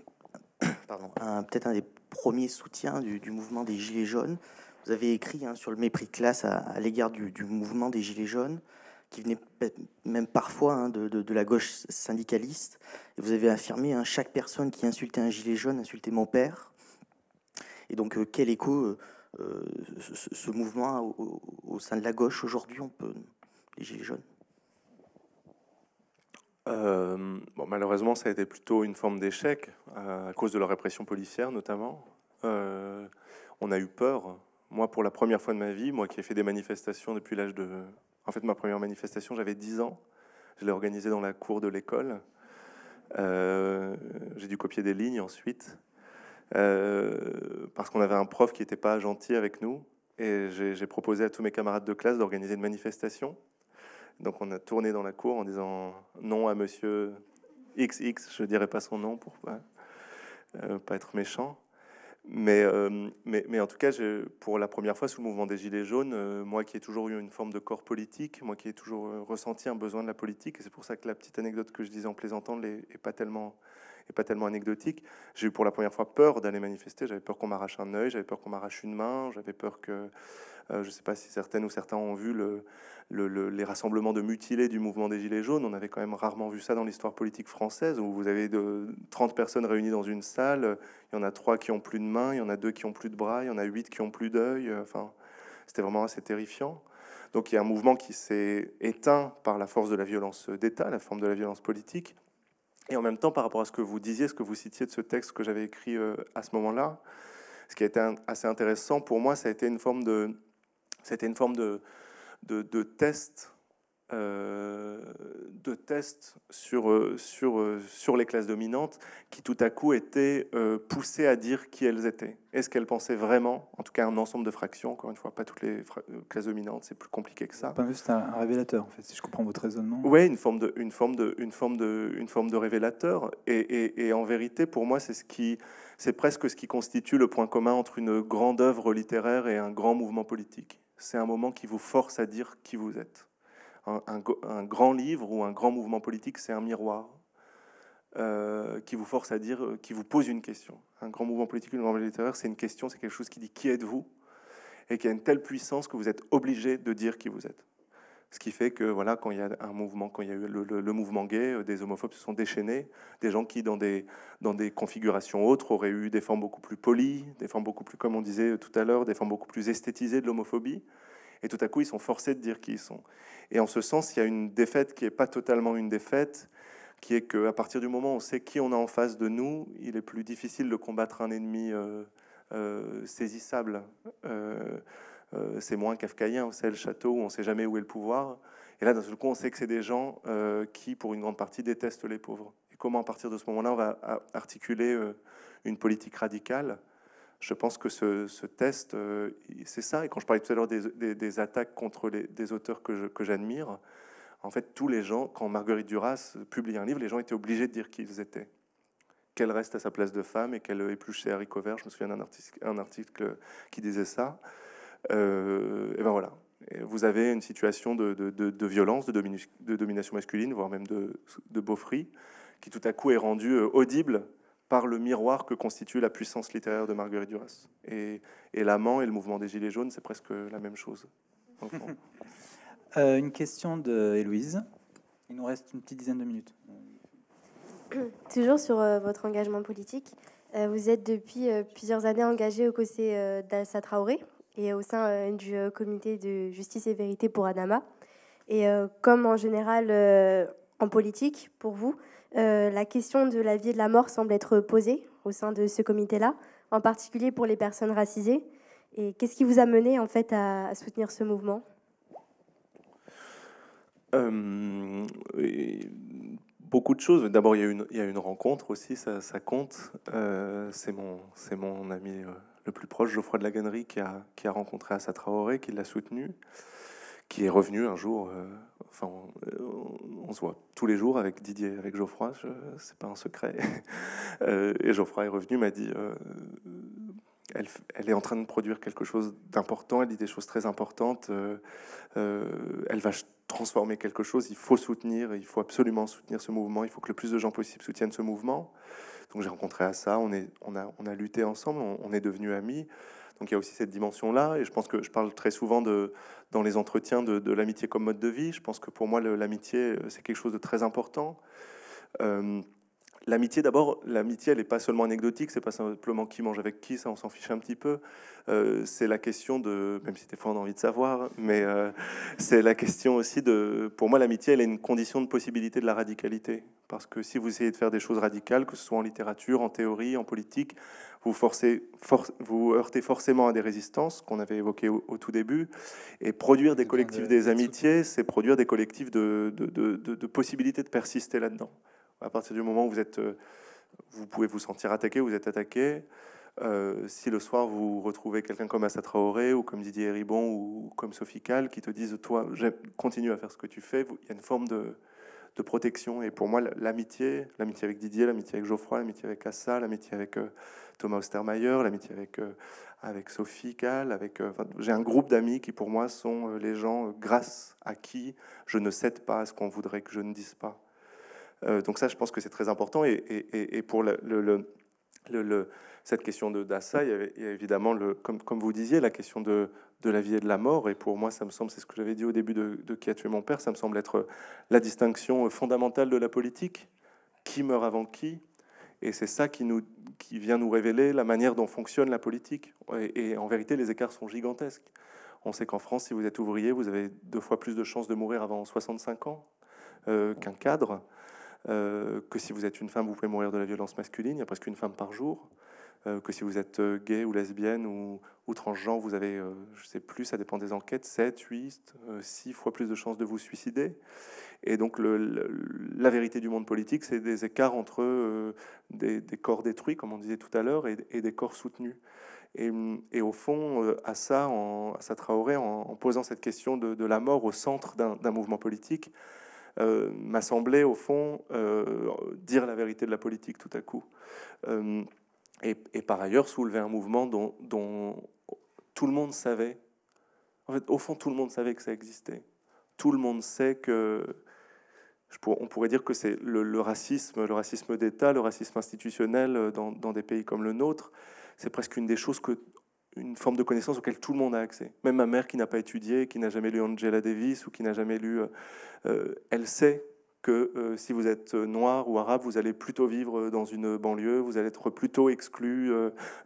<coughs> peut-être un des premiers soutiens du, mouvement des Gilets jaunes. Vous avez écrit hein, sur le mépris de classe à, l'égard du, du, mouvement des Gilets jaunes qui venait même parfois hein, de, la gauche syndicaliste. vous avez affirmé hein, chaque personne qui insultait un gilet jaune insultait mon père. Et donc, euh, quel écho euh, euh, ce, mouvement au, sein de la gauche aujourd'hui, on peut les gilets jaunes malheureusement, ça a été plutôt une forme d'échec à cause de la répression policière, notamment. on a eu peur. Moi, pour la première fois de ma vie, moi qui ai fait des manifestations depuis l'âge de en fait, ma première manifestation, j'avais 10 ans. Je l'ai organisée dans la cour de l'école. Euh, j'ai dû copier des lignes ensuite. Euh, parce qu'on avait un prof qui n'était pas gentil avec nous. Et j'ai proposé à tous mes camarades de classe d'organiser une manifestation. Donc on a tourné dans la cour en disant non à monsieur XX, je ne dirai pas son nom pour pas, euh, pas être méchant. Euh, mais, mais, en tout cas, pour la première fois sous le mouvement des Gilets jaunes, euh, moi qui ai toujours eu une forme de corps politique, moi qui ai toujours euh, ressenti un besoin de la politique, et c'est pour ça que la petite anecdote que je disais en plaisantant n'est pas tellement et pas tellement anecdotique. J'ai eu pour la première fois peur d'aller manifester. J'avais peur qu'on m'arrache un œil, j'avais peur qu'on m'arrache une main, j'avais peur que, euh, je ne sais pas si certaines ou certains ont vu le, les rassemblements de mutilés du mouvement des Gilets jaunes. On avait quand même rarement vu ça dans l'histoire politique française, où vous avez de, 30 personnes réunies dans une salle. Il y en a trois qui ont plus de mains, il y en a deux qui ont plus de bras, il y en a huit qui ont plus d'œil. Euh, enfin, c'était vraiment assez terrifiant. Donc il y a un mouvement qui s'est éteint par la force de la violence d'État, la forme de la violence politique, et en même temps, par rapport à ce que vous disiez, ce que vous citiez de ce texte que j'avais écrit euh, à ce moment-là, ce qui a été assez intéressant pour moi, ça a été une forme de, forme de test euh, de tests sur, euh, sur, euh, sur les classes dominantes qui tout à coup étaient poussées à dire qui elles étaient. Est-ce qu'elles pensaient vraiment, en tout cas un ensemble de fractions, encore une fois, pas toutes les classes dominantes, c'est plus compliqué que ça. C'est un révélateur, en fait, si je comprends votre raisonnement. Oui, une forme de, une forme de, une forme de, une forme de révélateur. Et, en vérité, pour moi, c'est ce qui, c'est presque ce qui constitue le point commun entre une grande œuvre littéraire et un grand mouvement politique. C'est un moment qui vous force à dire qui vous êtes un, grand livre ou un grand mouvement politique, c'est un miroir euh, qui vous force à dire, euh, qui vous pose une question. Un grand mouvement politique, une grande littéraire, c'est une question, c'est quelque chose qui dit qui êtes-vous et qui a une telle puissance que vous êtes obligé de dire qui vous êtes. Ce qui fait que voilà, quand il y a un mouvement, quand il y a eu le, mouvement gay, euh, des homophobes se sont déchaînés, des gens qui, dans des, dans des configurations autres, auraient eu des formes beaucoup plus polies, des formes beaucoup plus, comme on disait tout à l'heure, des formes beaucoup plus esthétisées de l'homophobie, et tout à coup, ils sont forcés de dire qui ils sont. Et en ce sens, il y a une défaite qui n'est pas totalement une défaite, qui est qu'à partir du moment où on sait qui on a en face de nous, il est plus difficile de combattre un ennemi euh, euh, saisissable. Euh, c'est moins kafkaïen, c'est le château où on ne sait jamais où est le pouvoir. Et là, d'un seul coup, on sait que c'est des gens qui, pour une grande partie, détestent les pauvres. Et comment, à partir de ce moment-là, on va articuler une politique radicale je pense que ce, test, euh, c'est ça. Et quand je parlais tout à l'heure des, attaques contre des auteurs que j'admire, en fait, tous les gens, quand Marguerite Duras publie un livre, les gens étaient obligés de dire qui ils étaient. Qu'elle reste à sa place de femme et qu'elle épluche ses haricots verts. Je me souviens d'un article, qui disait ça. Euh, et ben voilà. vous avez une situation de, de, de violence, de, domination masculine, voire même de, beaufrie, qui tout à coup est rendue euh, audible par le miroir que constitue la puissance littéraire de Marguerite Duras. Et, l'amant et le mouvement des Gilets jaunes, c'est presque la même chose. <laughs> Euh, une question de Héloïse. Il nous reste une petite dizaine de minutes. <coughs> Toujours sur euh, votre engagement politique, euh, vous êtes depuis plusieurs années engagé au côté d'Alsa Traoré et au sein du comité de justice et vérité pour Adama. Et comme en général en politique, pour vous, euh, la question de la vie et de la mort semble être posée au sein de ce comité-là, en particulier pour les personnes racisées. Et qu'est-ce qui vous a mené en fait à, soutenir ce mouvement euh, Beaucoup de choses. D'abord, il, y a une rencontre aussi, ça, compte. Euh, c'est mon, ami le plus proche, Geoffroy de la qui a, qui a rencontré Assa Traoré, qui l'a soutenu qui est revenu un jour. Euh, enfin, on, se voit tous les jours avec Didier, avec Geoffroy, c'est pas un secret. <laughs> Euh, et Geoffroy est revenu, m'a dit euh, elle, est en train de produire quelque chose d'important, elle dit des choses très importantes, elle va transformer quelque chose, il faut soutenir, il faut absolument soutenir ce mouvement, il faut que le plus de gens possible soutiennent ce mouvement. Donc j'ai rencontré à ça, on, est, on, a, on a lutté ensemble, on, est devenus amis. Donc il y a aussi cette dimension-là, et je pense que je parle très souvent dans les entretiens de, l'amitié comme mode de vie. Je pense que pour moi, l'amitié, euh, c'est quelque chose de très important. Euh, L'amitié, d'abord, l'amitié, elle n'est pas seulement anecdotique, c'est pas simplement qui mange avec qui, ça on s'en fiche un petit peu. Euh, c'est la question de, même si des fois on a envie de savoir, mais euh, c'est la question aussi de, pour moi, l'amitié, elle est une condition de possibilité de la radicalité. Parce que si vous essayez de faire des choses radicales, que ce soit en littérature, en théorie, en politique, vous, forcez, vous heurtez forcément à des résistances qu'on avait évoquées au, tout début. Et produire des collectifs des amitiés, c'est produire des collectifs de, de possibilités de persister là-dedans. À partir du moment où vous êtes, euh, vous pouvez vous sentir attaqué, vous êtes attaqué. Euh, si le soir vous retrouvez quelqu'un comme Assa Traoré ou comme Didier Ribon ou comme Sophie Cal qui te disent toi continue à faire ce que tu fais, il y a une forme de, protection. Et pour moi, l'amitié, l'amitié avec Didier, l'amitié avec Geoffroy, l'amitié avec Assa, l'amitié avec euh, Thomas Ostermayer, l'amitié avec, avec Sophie Cal, avec j'ai un groupe d'amis qui pour moi sont les gens grâce à qui je ne cède pas à ce qu'on voudrait que je ne dise pas. Euh, donc ça, je pense que c'est très important. Et, pour cette question de Dassa, il y, a, évidemment, comme, vous disiez, la question de, la vie et de la mort. Et pour moi, ça me semble, c'est ce que j'avais dit au début de, Qui a tué mon père, ça me semble être la distinction fondamentale de la politique. Qui meurt avant qui et c'est ça qui, vient nous révéler la manière dont fonctionne la politique. Et, en vérité, les écarts sont gigantesques. On sait qu'en France, si vous êtes ouvrier, vous avez deux fois plus de chances de mourir avant 65 ans euh, qu'un cadre. Euh, que si vous êtes une femme, vous pouvez mourir de la violence masculine, il y a presque une femme par jour, euh, que si vous êtes euh, gay ou lesbienne ou, ou transgenre, vous avez, je sais plus, ça dépend des enquêtes, 7, 8, 6 fois plus de chances de vous suicider. Et donc la vérité du monde politique, c'est des écarts entre des, corps détruits, comme on disait tout à l'heure, et, des corps soutenus. Et, au fond, à ça, en, à ça Traoré, en, posant cette question de, de la mort au centre d'un mouvement politique, euh, m'a semblé, au fond, euh, dire la vérité de la politique tout à coup. Euh, et, par ailleurs, soulever un mouvement dont, tout le monde savait. En fait, au fond, tout le monde savait que ça existait. Tout le monde sait que. on pourrait dire que c'est le, racisme, le racisme d'État, le racisme institutionnel dans des pays comme le nôtre, c'est presque une des choses que, une forme de connaissance auquel tout le monde a accès. Même ma mère qui n'a pas étudié, qui n'a jamais lu Angela Davis ou qui n'a jamais lu, euh, euh, elle sait que euh, si vous êtes noir ou arabe, vous allez plutôt vivre dans une banlieue, vous allez être plutôt exclu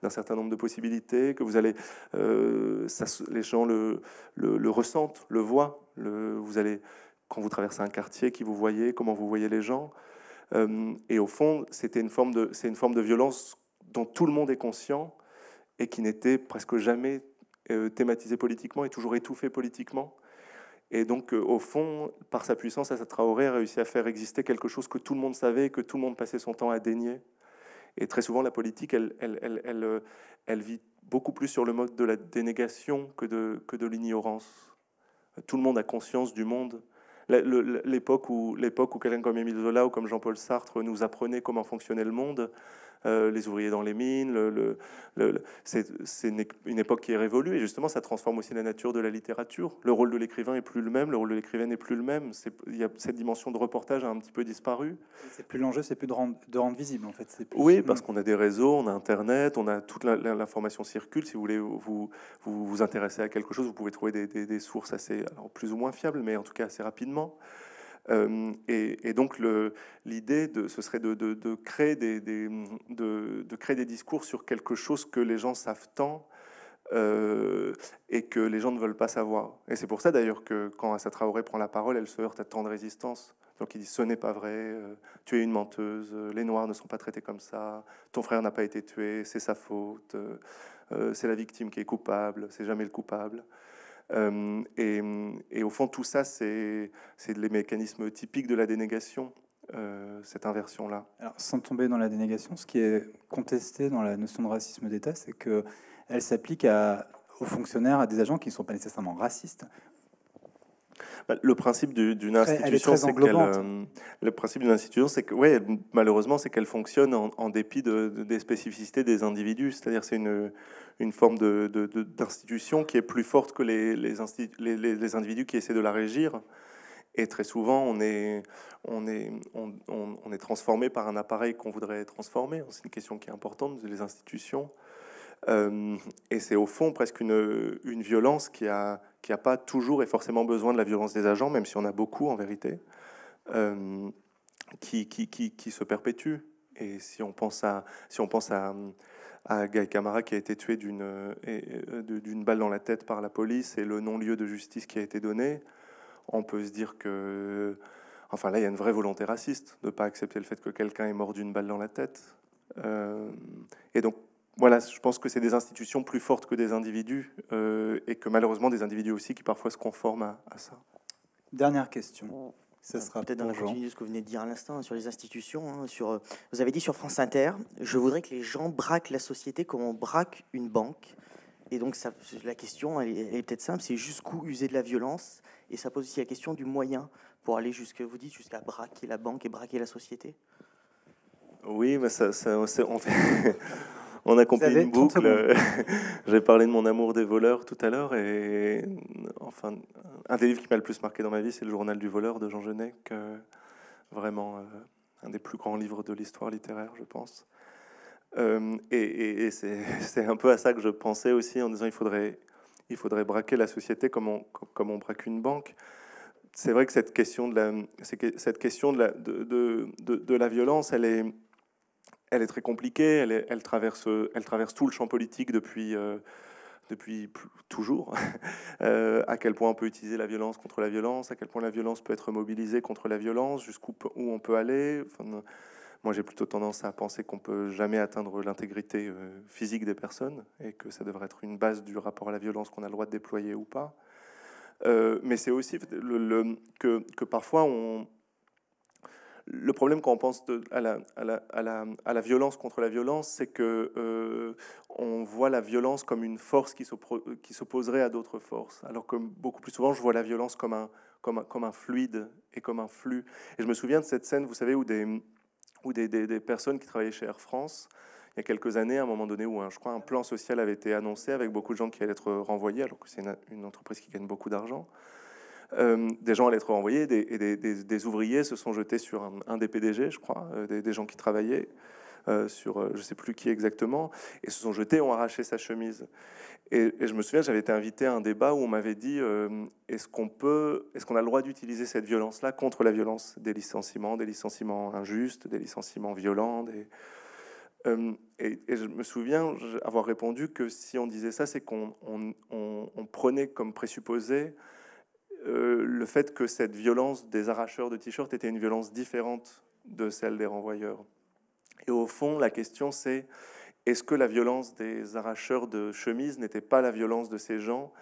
d'un certain nombre de possibilités, que vous allez, les gens le, le, ressentent, le voient, le, vous allez, quand vous traversez un quartier, qui vous voyez, comment vous voyez les gens. et au fond, c'était une forme de, c'est une forme de violence dont tout le monde est conscient et qui n'était presque jamais euh, thématisé politiquement et toujours étouffé politiquement. Et donc, euh, au fond, par sa puissance, Sa Traoré a réussi à faire exister quelque chose que tout le monde savait, et que tout le monde passait son temps à dénier. Et très souvent, la politique, elle, euh, vit beaucoup plus sur le mode de la dénégation que de, l'ignorance. Tout le monde a conscience du monde. L'époque où, où quelqu'un comme Émile Zola ou comme Jean-Paul Sartre nous apprenait comment fonctionnait le monde, euh, les ouvriers dans les mines. Le, c'est une époque qui est révolue et justement, ça transforme aussi la nature de la littérature. Le rôle de l'écrivain est plus le même, le rôle de l'écrivaine n'est plus le même. Y a, cette dimension de reportage a un petit peu disparu. C'est plus l'enjeu, c'est plus de rendre, visible en fait. Oui, parce qu'on a des réseaux, on a Internet, on a toute l'information circule. Si vous voulez vous, vous, vous intéresser à quelque chose, vous pouvez trouver des, sources assez, alors plus ou moins fiables, mais en tout cas assez rapidement. Euh, et, donc l'idée, ce serait de, créer des, discours sur quelque chose que les gens savent tant. Euh, et que les gens ne veulent pas savoir. Et c'est pour ça d'ailleurs que quand Assa Traoré prend la parole, elle se heurte à tant de résistance. Donc il dit ce n'est pas vrai, euh, tu es une menteuse, les Noirs ne sont pas traités comme ça, ton frère n'a pas été tué, c'est sa faute, c'est la victime qui est coupable, c'est jamais le coupable. Euh, et, au fond, tout ça, c'est les mécanismes typiques de la dénégation. Euh, cette inversion-là Sans tomber dans la dénégation, ce qui est contesté dans la notion de racisme d'État, c'est qu'elle s'applique aux fonctionnaires, à des agents qui ne sont pas nécessairement racistes, bah, le principe d'une institution, c'est qu'elle. Euh, le principe d'une institution, c'est que, oui, malheureusement, c'est qu'elle fonctionne en, dépit des spécificités des individus. C'est-à-dire, c'est une, une forme d'institution qui est plus forte que les, les, individus qui essaient de la régir. Et très souvent, on est, on est, est transformé par un appareil qu'on voudrait transformer. C'est une question qui est importante, les institutions. Euh, et c'est au fond presque une, une violence qui a, qu'il n'y a pas toujours et forcément besoin de la violence des agents, même si on a beaucoup en vérité, euh, qui, qui, qui, se perpétue. Et si on pense à, si on pense à, à Guy Camara qui a été tué euh, euh, d'une balle dans la tête par la police et le non-lieu de justice qui a été donné, on peut se dire que. Enfin, là, il y a une vraie volonté raciste de ne pas accepter le fait que quelqu'un est mort d'une balle dans la tête. et donc, voilà, je pense que c'est des institutions plus fortes que des individus euh, et que malheureusement des individus aussi qui parfois se conforment à, ça. Dernière question. Ça sera peut-être dans la continuité de ce que vous venez de dire à l'instant sur les institutions. Hein, sur, euh, vous avez dit sur France Inter, je voudrais que les gens braquent la société comme on braque une banque. Et donc ça, la question, elle est, peut-être simple, c'est jusqu'où user de la violence Et ça pose aussi la question du moyen pour aller jusqu'à, vous dites, jusqu'à braquer la banque et braquer la société. Oui, mais ça, ça on fait on a compris une boucle. <laughs> J'ai parlé de mon amour des voleurs tout à l'heure. Et enfin, un des livres qui m'a le plus marqué dans ma vie, c'est Le journal du voleur de Jean Genet, euh, vraiment euh, un des plus grands livres de l'histoire littéraire, je pense. Euh, et, <laughs> c'est un peu à ça que je pensais aussi en disant il faudrait, il faudrait braquer la société comme on, comme on braque une banque c'est vrai que cette question de la, cette question de la, de, de, de, de la violence, elle est, elle est très compliquée, elle, elle, traverse, elle traverse tout le champ politique depuis, euh, depuis toujours, <laughs> euh, à quel point on peut utiliser la violence contre la violence, à quel point la violence peut être mobilisée contre la violence, jusqu'où on peut aller. moi, j'ai plutôt tendance à penser qu'on peut jamais atteindre l'intégrité euh, physique des personnes et que ça devrait être une base du rapport à la violence qu'on a le droit de déployer ou pas. mais c'est aussi que, que, parfois on, le problème quand on pense à, la, violence contre la violence, c'est que euh, on voit la violence comme une force qui s'opposerait à d'autres forces. Alors que beaucoup plus souvent, je vois la violence comme un, fluide et comme un flux. Et je me souviens de cette scène, vous savez, où des, personnes qui travaillaient chez Air France il y a quelques années, à un moment donné où je crois un plan social avait été annoncé avec beaucoup de gens qui allaient être renvoyés, alors que c'est une, entreprise qui gagne beaucoup d'argent. Euh, des gens allaient être renvoyés des, et des, ouvriers se sont jetés sur un, des PDG, je crois, euh, des, gens qui travaillaient. Euh, sur je je sais plus qui exactement, et se sont jetés, ont arraché sa chemise. Et, je me souviens, j'avais été invité à un débat où on m'avait dit est-ce qu'on peut, est-ce qu'on a le droit d'utiliser cette violence-là contre la violence des licenciements, des licenciements injustes, des licenciements violents Et, je me souviens avoir répondu que si on disait ça, c'est qu'on prenait comme présupposé euh, le fait que cette violence des arracheurs de t-shirts était une violence différente de celle des renvoyeurs. Et au fond, la question c'est est-ce que la violence des arracheurs de chemises n'était pas la violence de ces gens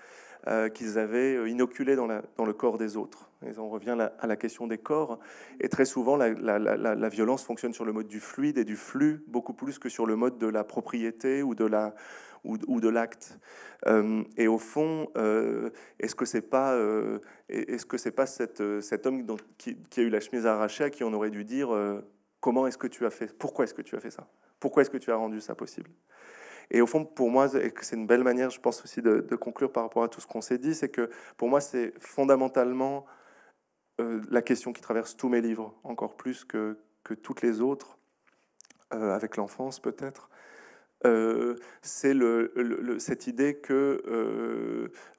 euh, qu'ils avaient euh, inoculés dans, le corps des autres on revient à la question des corps. Et très souvent, la, violence fonctionne sur le mode du fluide et du flux beaucoup plus que sur le mode de la propriété ou de la ou, de l'acte. Euh, et au fond, euh, est-ce que c'est pas, euh, est-ce que c'est pas cette, cet homme qui, a eu la chemise arrachée à qui on aurait dû dire comment est-ce que tu as fait, pourquoi est-ce que tu as fait ça, pourquoi est-ce que tu as rendu ça possible? Et au fond, pour moi, c'est une belle manière, je pense aussi, de, conclure par rapport à tout ce qu'on s'est dit, c'est que pour moi, c'est fondamentalement la question qui traverse tous mes livres, encore plus que, que toutes les autres, avec l'enfance peut-être, euh, c'est cette idée que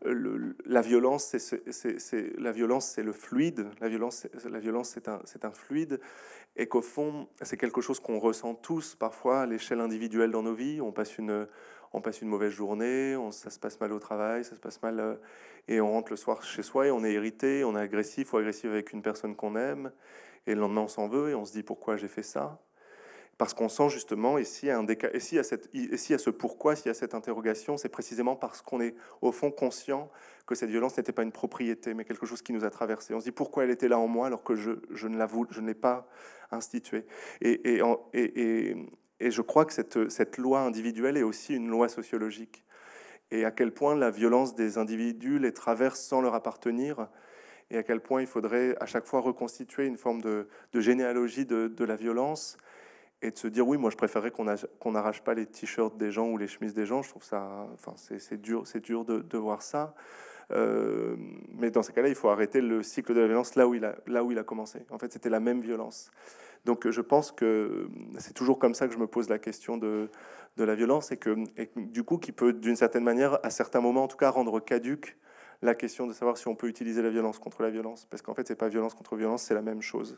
euh, la violence, c'est la violence, c'est le fluide. La violence, c'est un, fluide, et qu'au fond, c'est quelque chose qu'on ressent tous parfois à l'échelle individuelle dans nos vies. On passe une, on passe une mauvaise journée, ça se passe mal au travail, ça se passe mal, euh, et on rentre le soir chez soi et on est irrité, on est agressif ou agressif avec une personne qu'on aime, et le lendemain on s'en veut et on se dit pourquoi j'ai fait ça parce qu'on sent justement, et s'il y, à a ce pourquoi, s'il y a cette interrogation, c'est précisément parce qu'on est au fond conscient que cette violence n'était pas une propriété, mais quelque chose qui nous a traversé. On se dit pourquoi elle était là en moi alors que je, ne l'ai pas instituée. Et, et, et, je crois que cette, loi individuelle est aussi une loi sociologique. Et à quel point la violence des individus les traverse sans leur appartenir, et à quel point il faudrait à chaque fois reconstituer une forme de, généalogie de, de, la violence et de se dire oui, moi je préférerais qu'on n'arrache pas les t-shirts des gens ou les chemises des gens. Je trouve ça, enfin c'est dur, c'est dur de, voir ça. Euh, mais dans ces cas-là, il faut arrêter le cycle de la violence là où il a, là où il a commencé. En fait, c'était la même violence. Donc je pense que c'est toujours comme ça que je me pose la question de, de la violence et que du coup qui peut d'une certaine manière, à certains moments en tout cas, rendre caduque la question de savoir si on peut utiliser la violence contre la violence. Parce qu'en fait, c'est pas violence contre violence, c'est la même chose.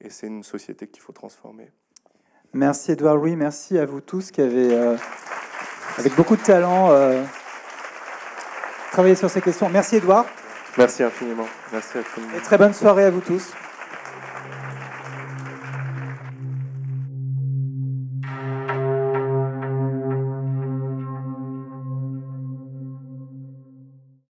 Et c'est une société qu'il faut transformer. Merci Edouard Oui, merci à vous tous qui avez, euh, avec beaucoup de talent, euh, travaillé sur ces questions. Merci Edouard. Merci infiniment. Merci infiniment. Et très bonne soirée à vous tous.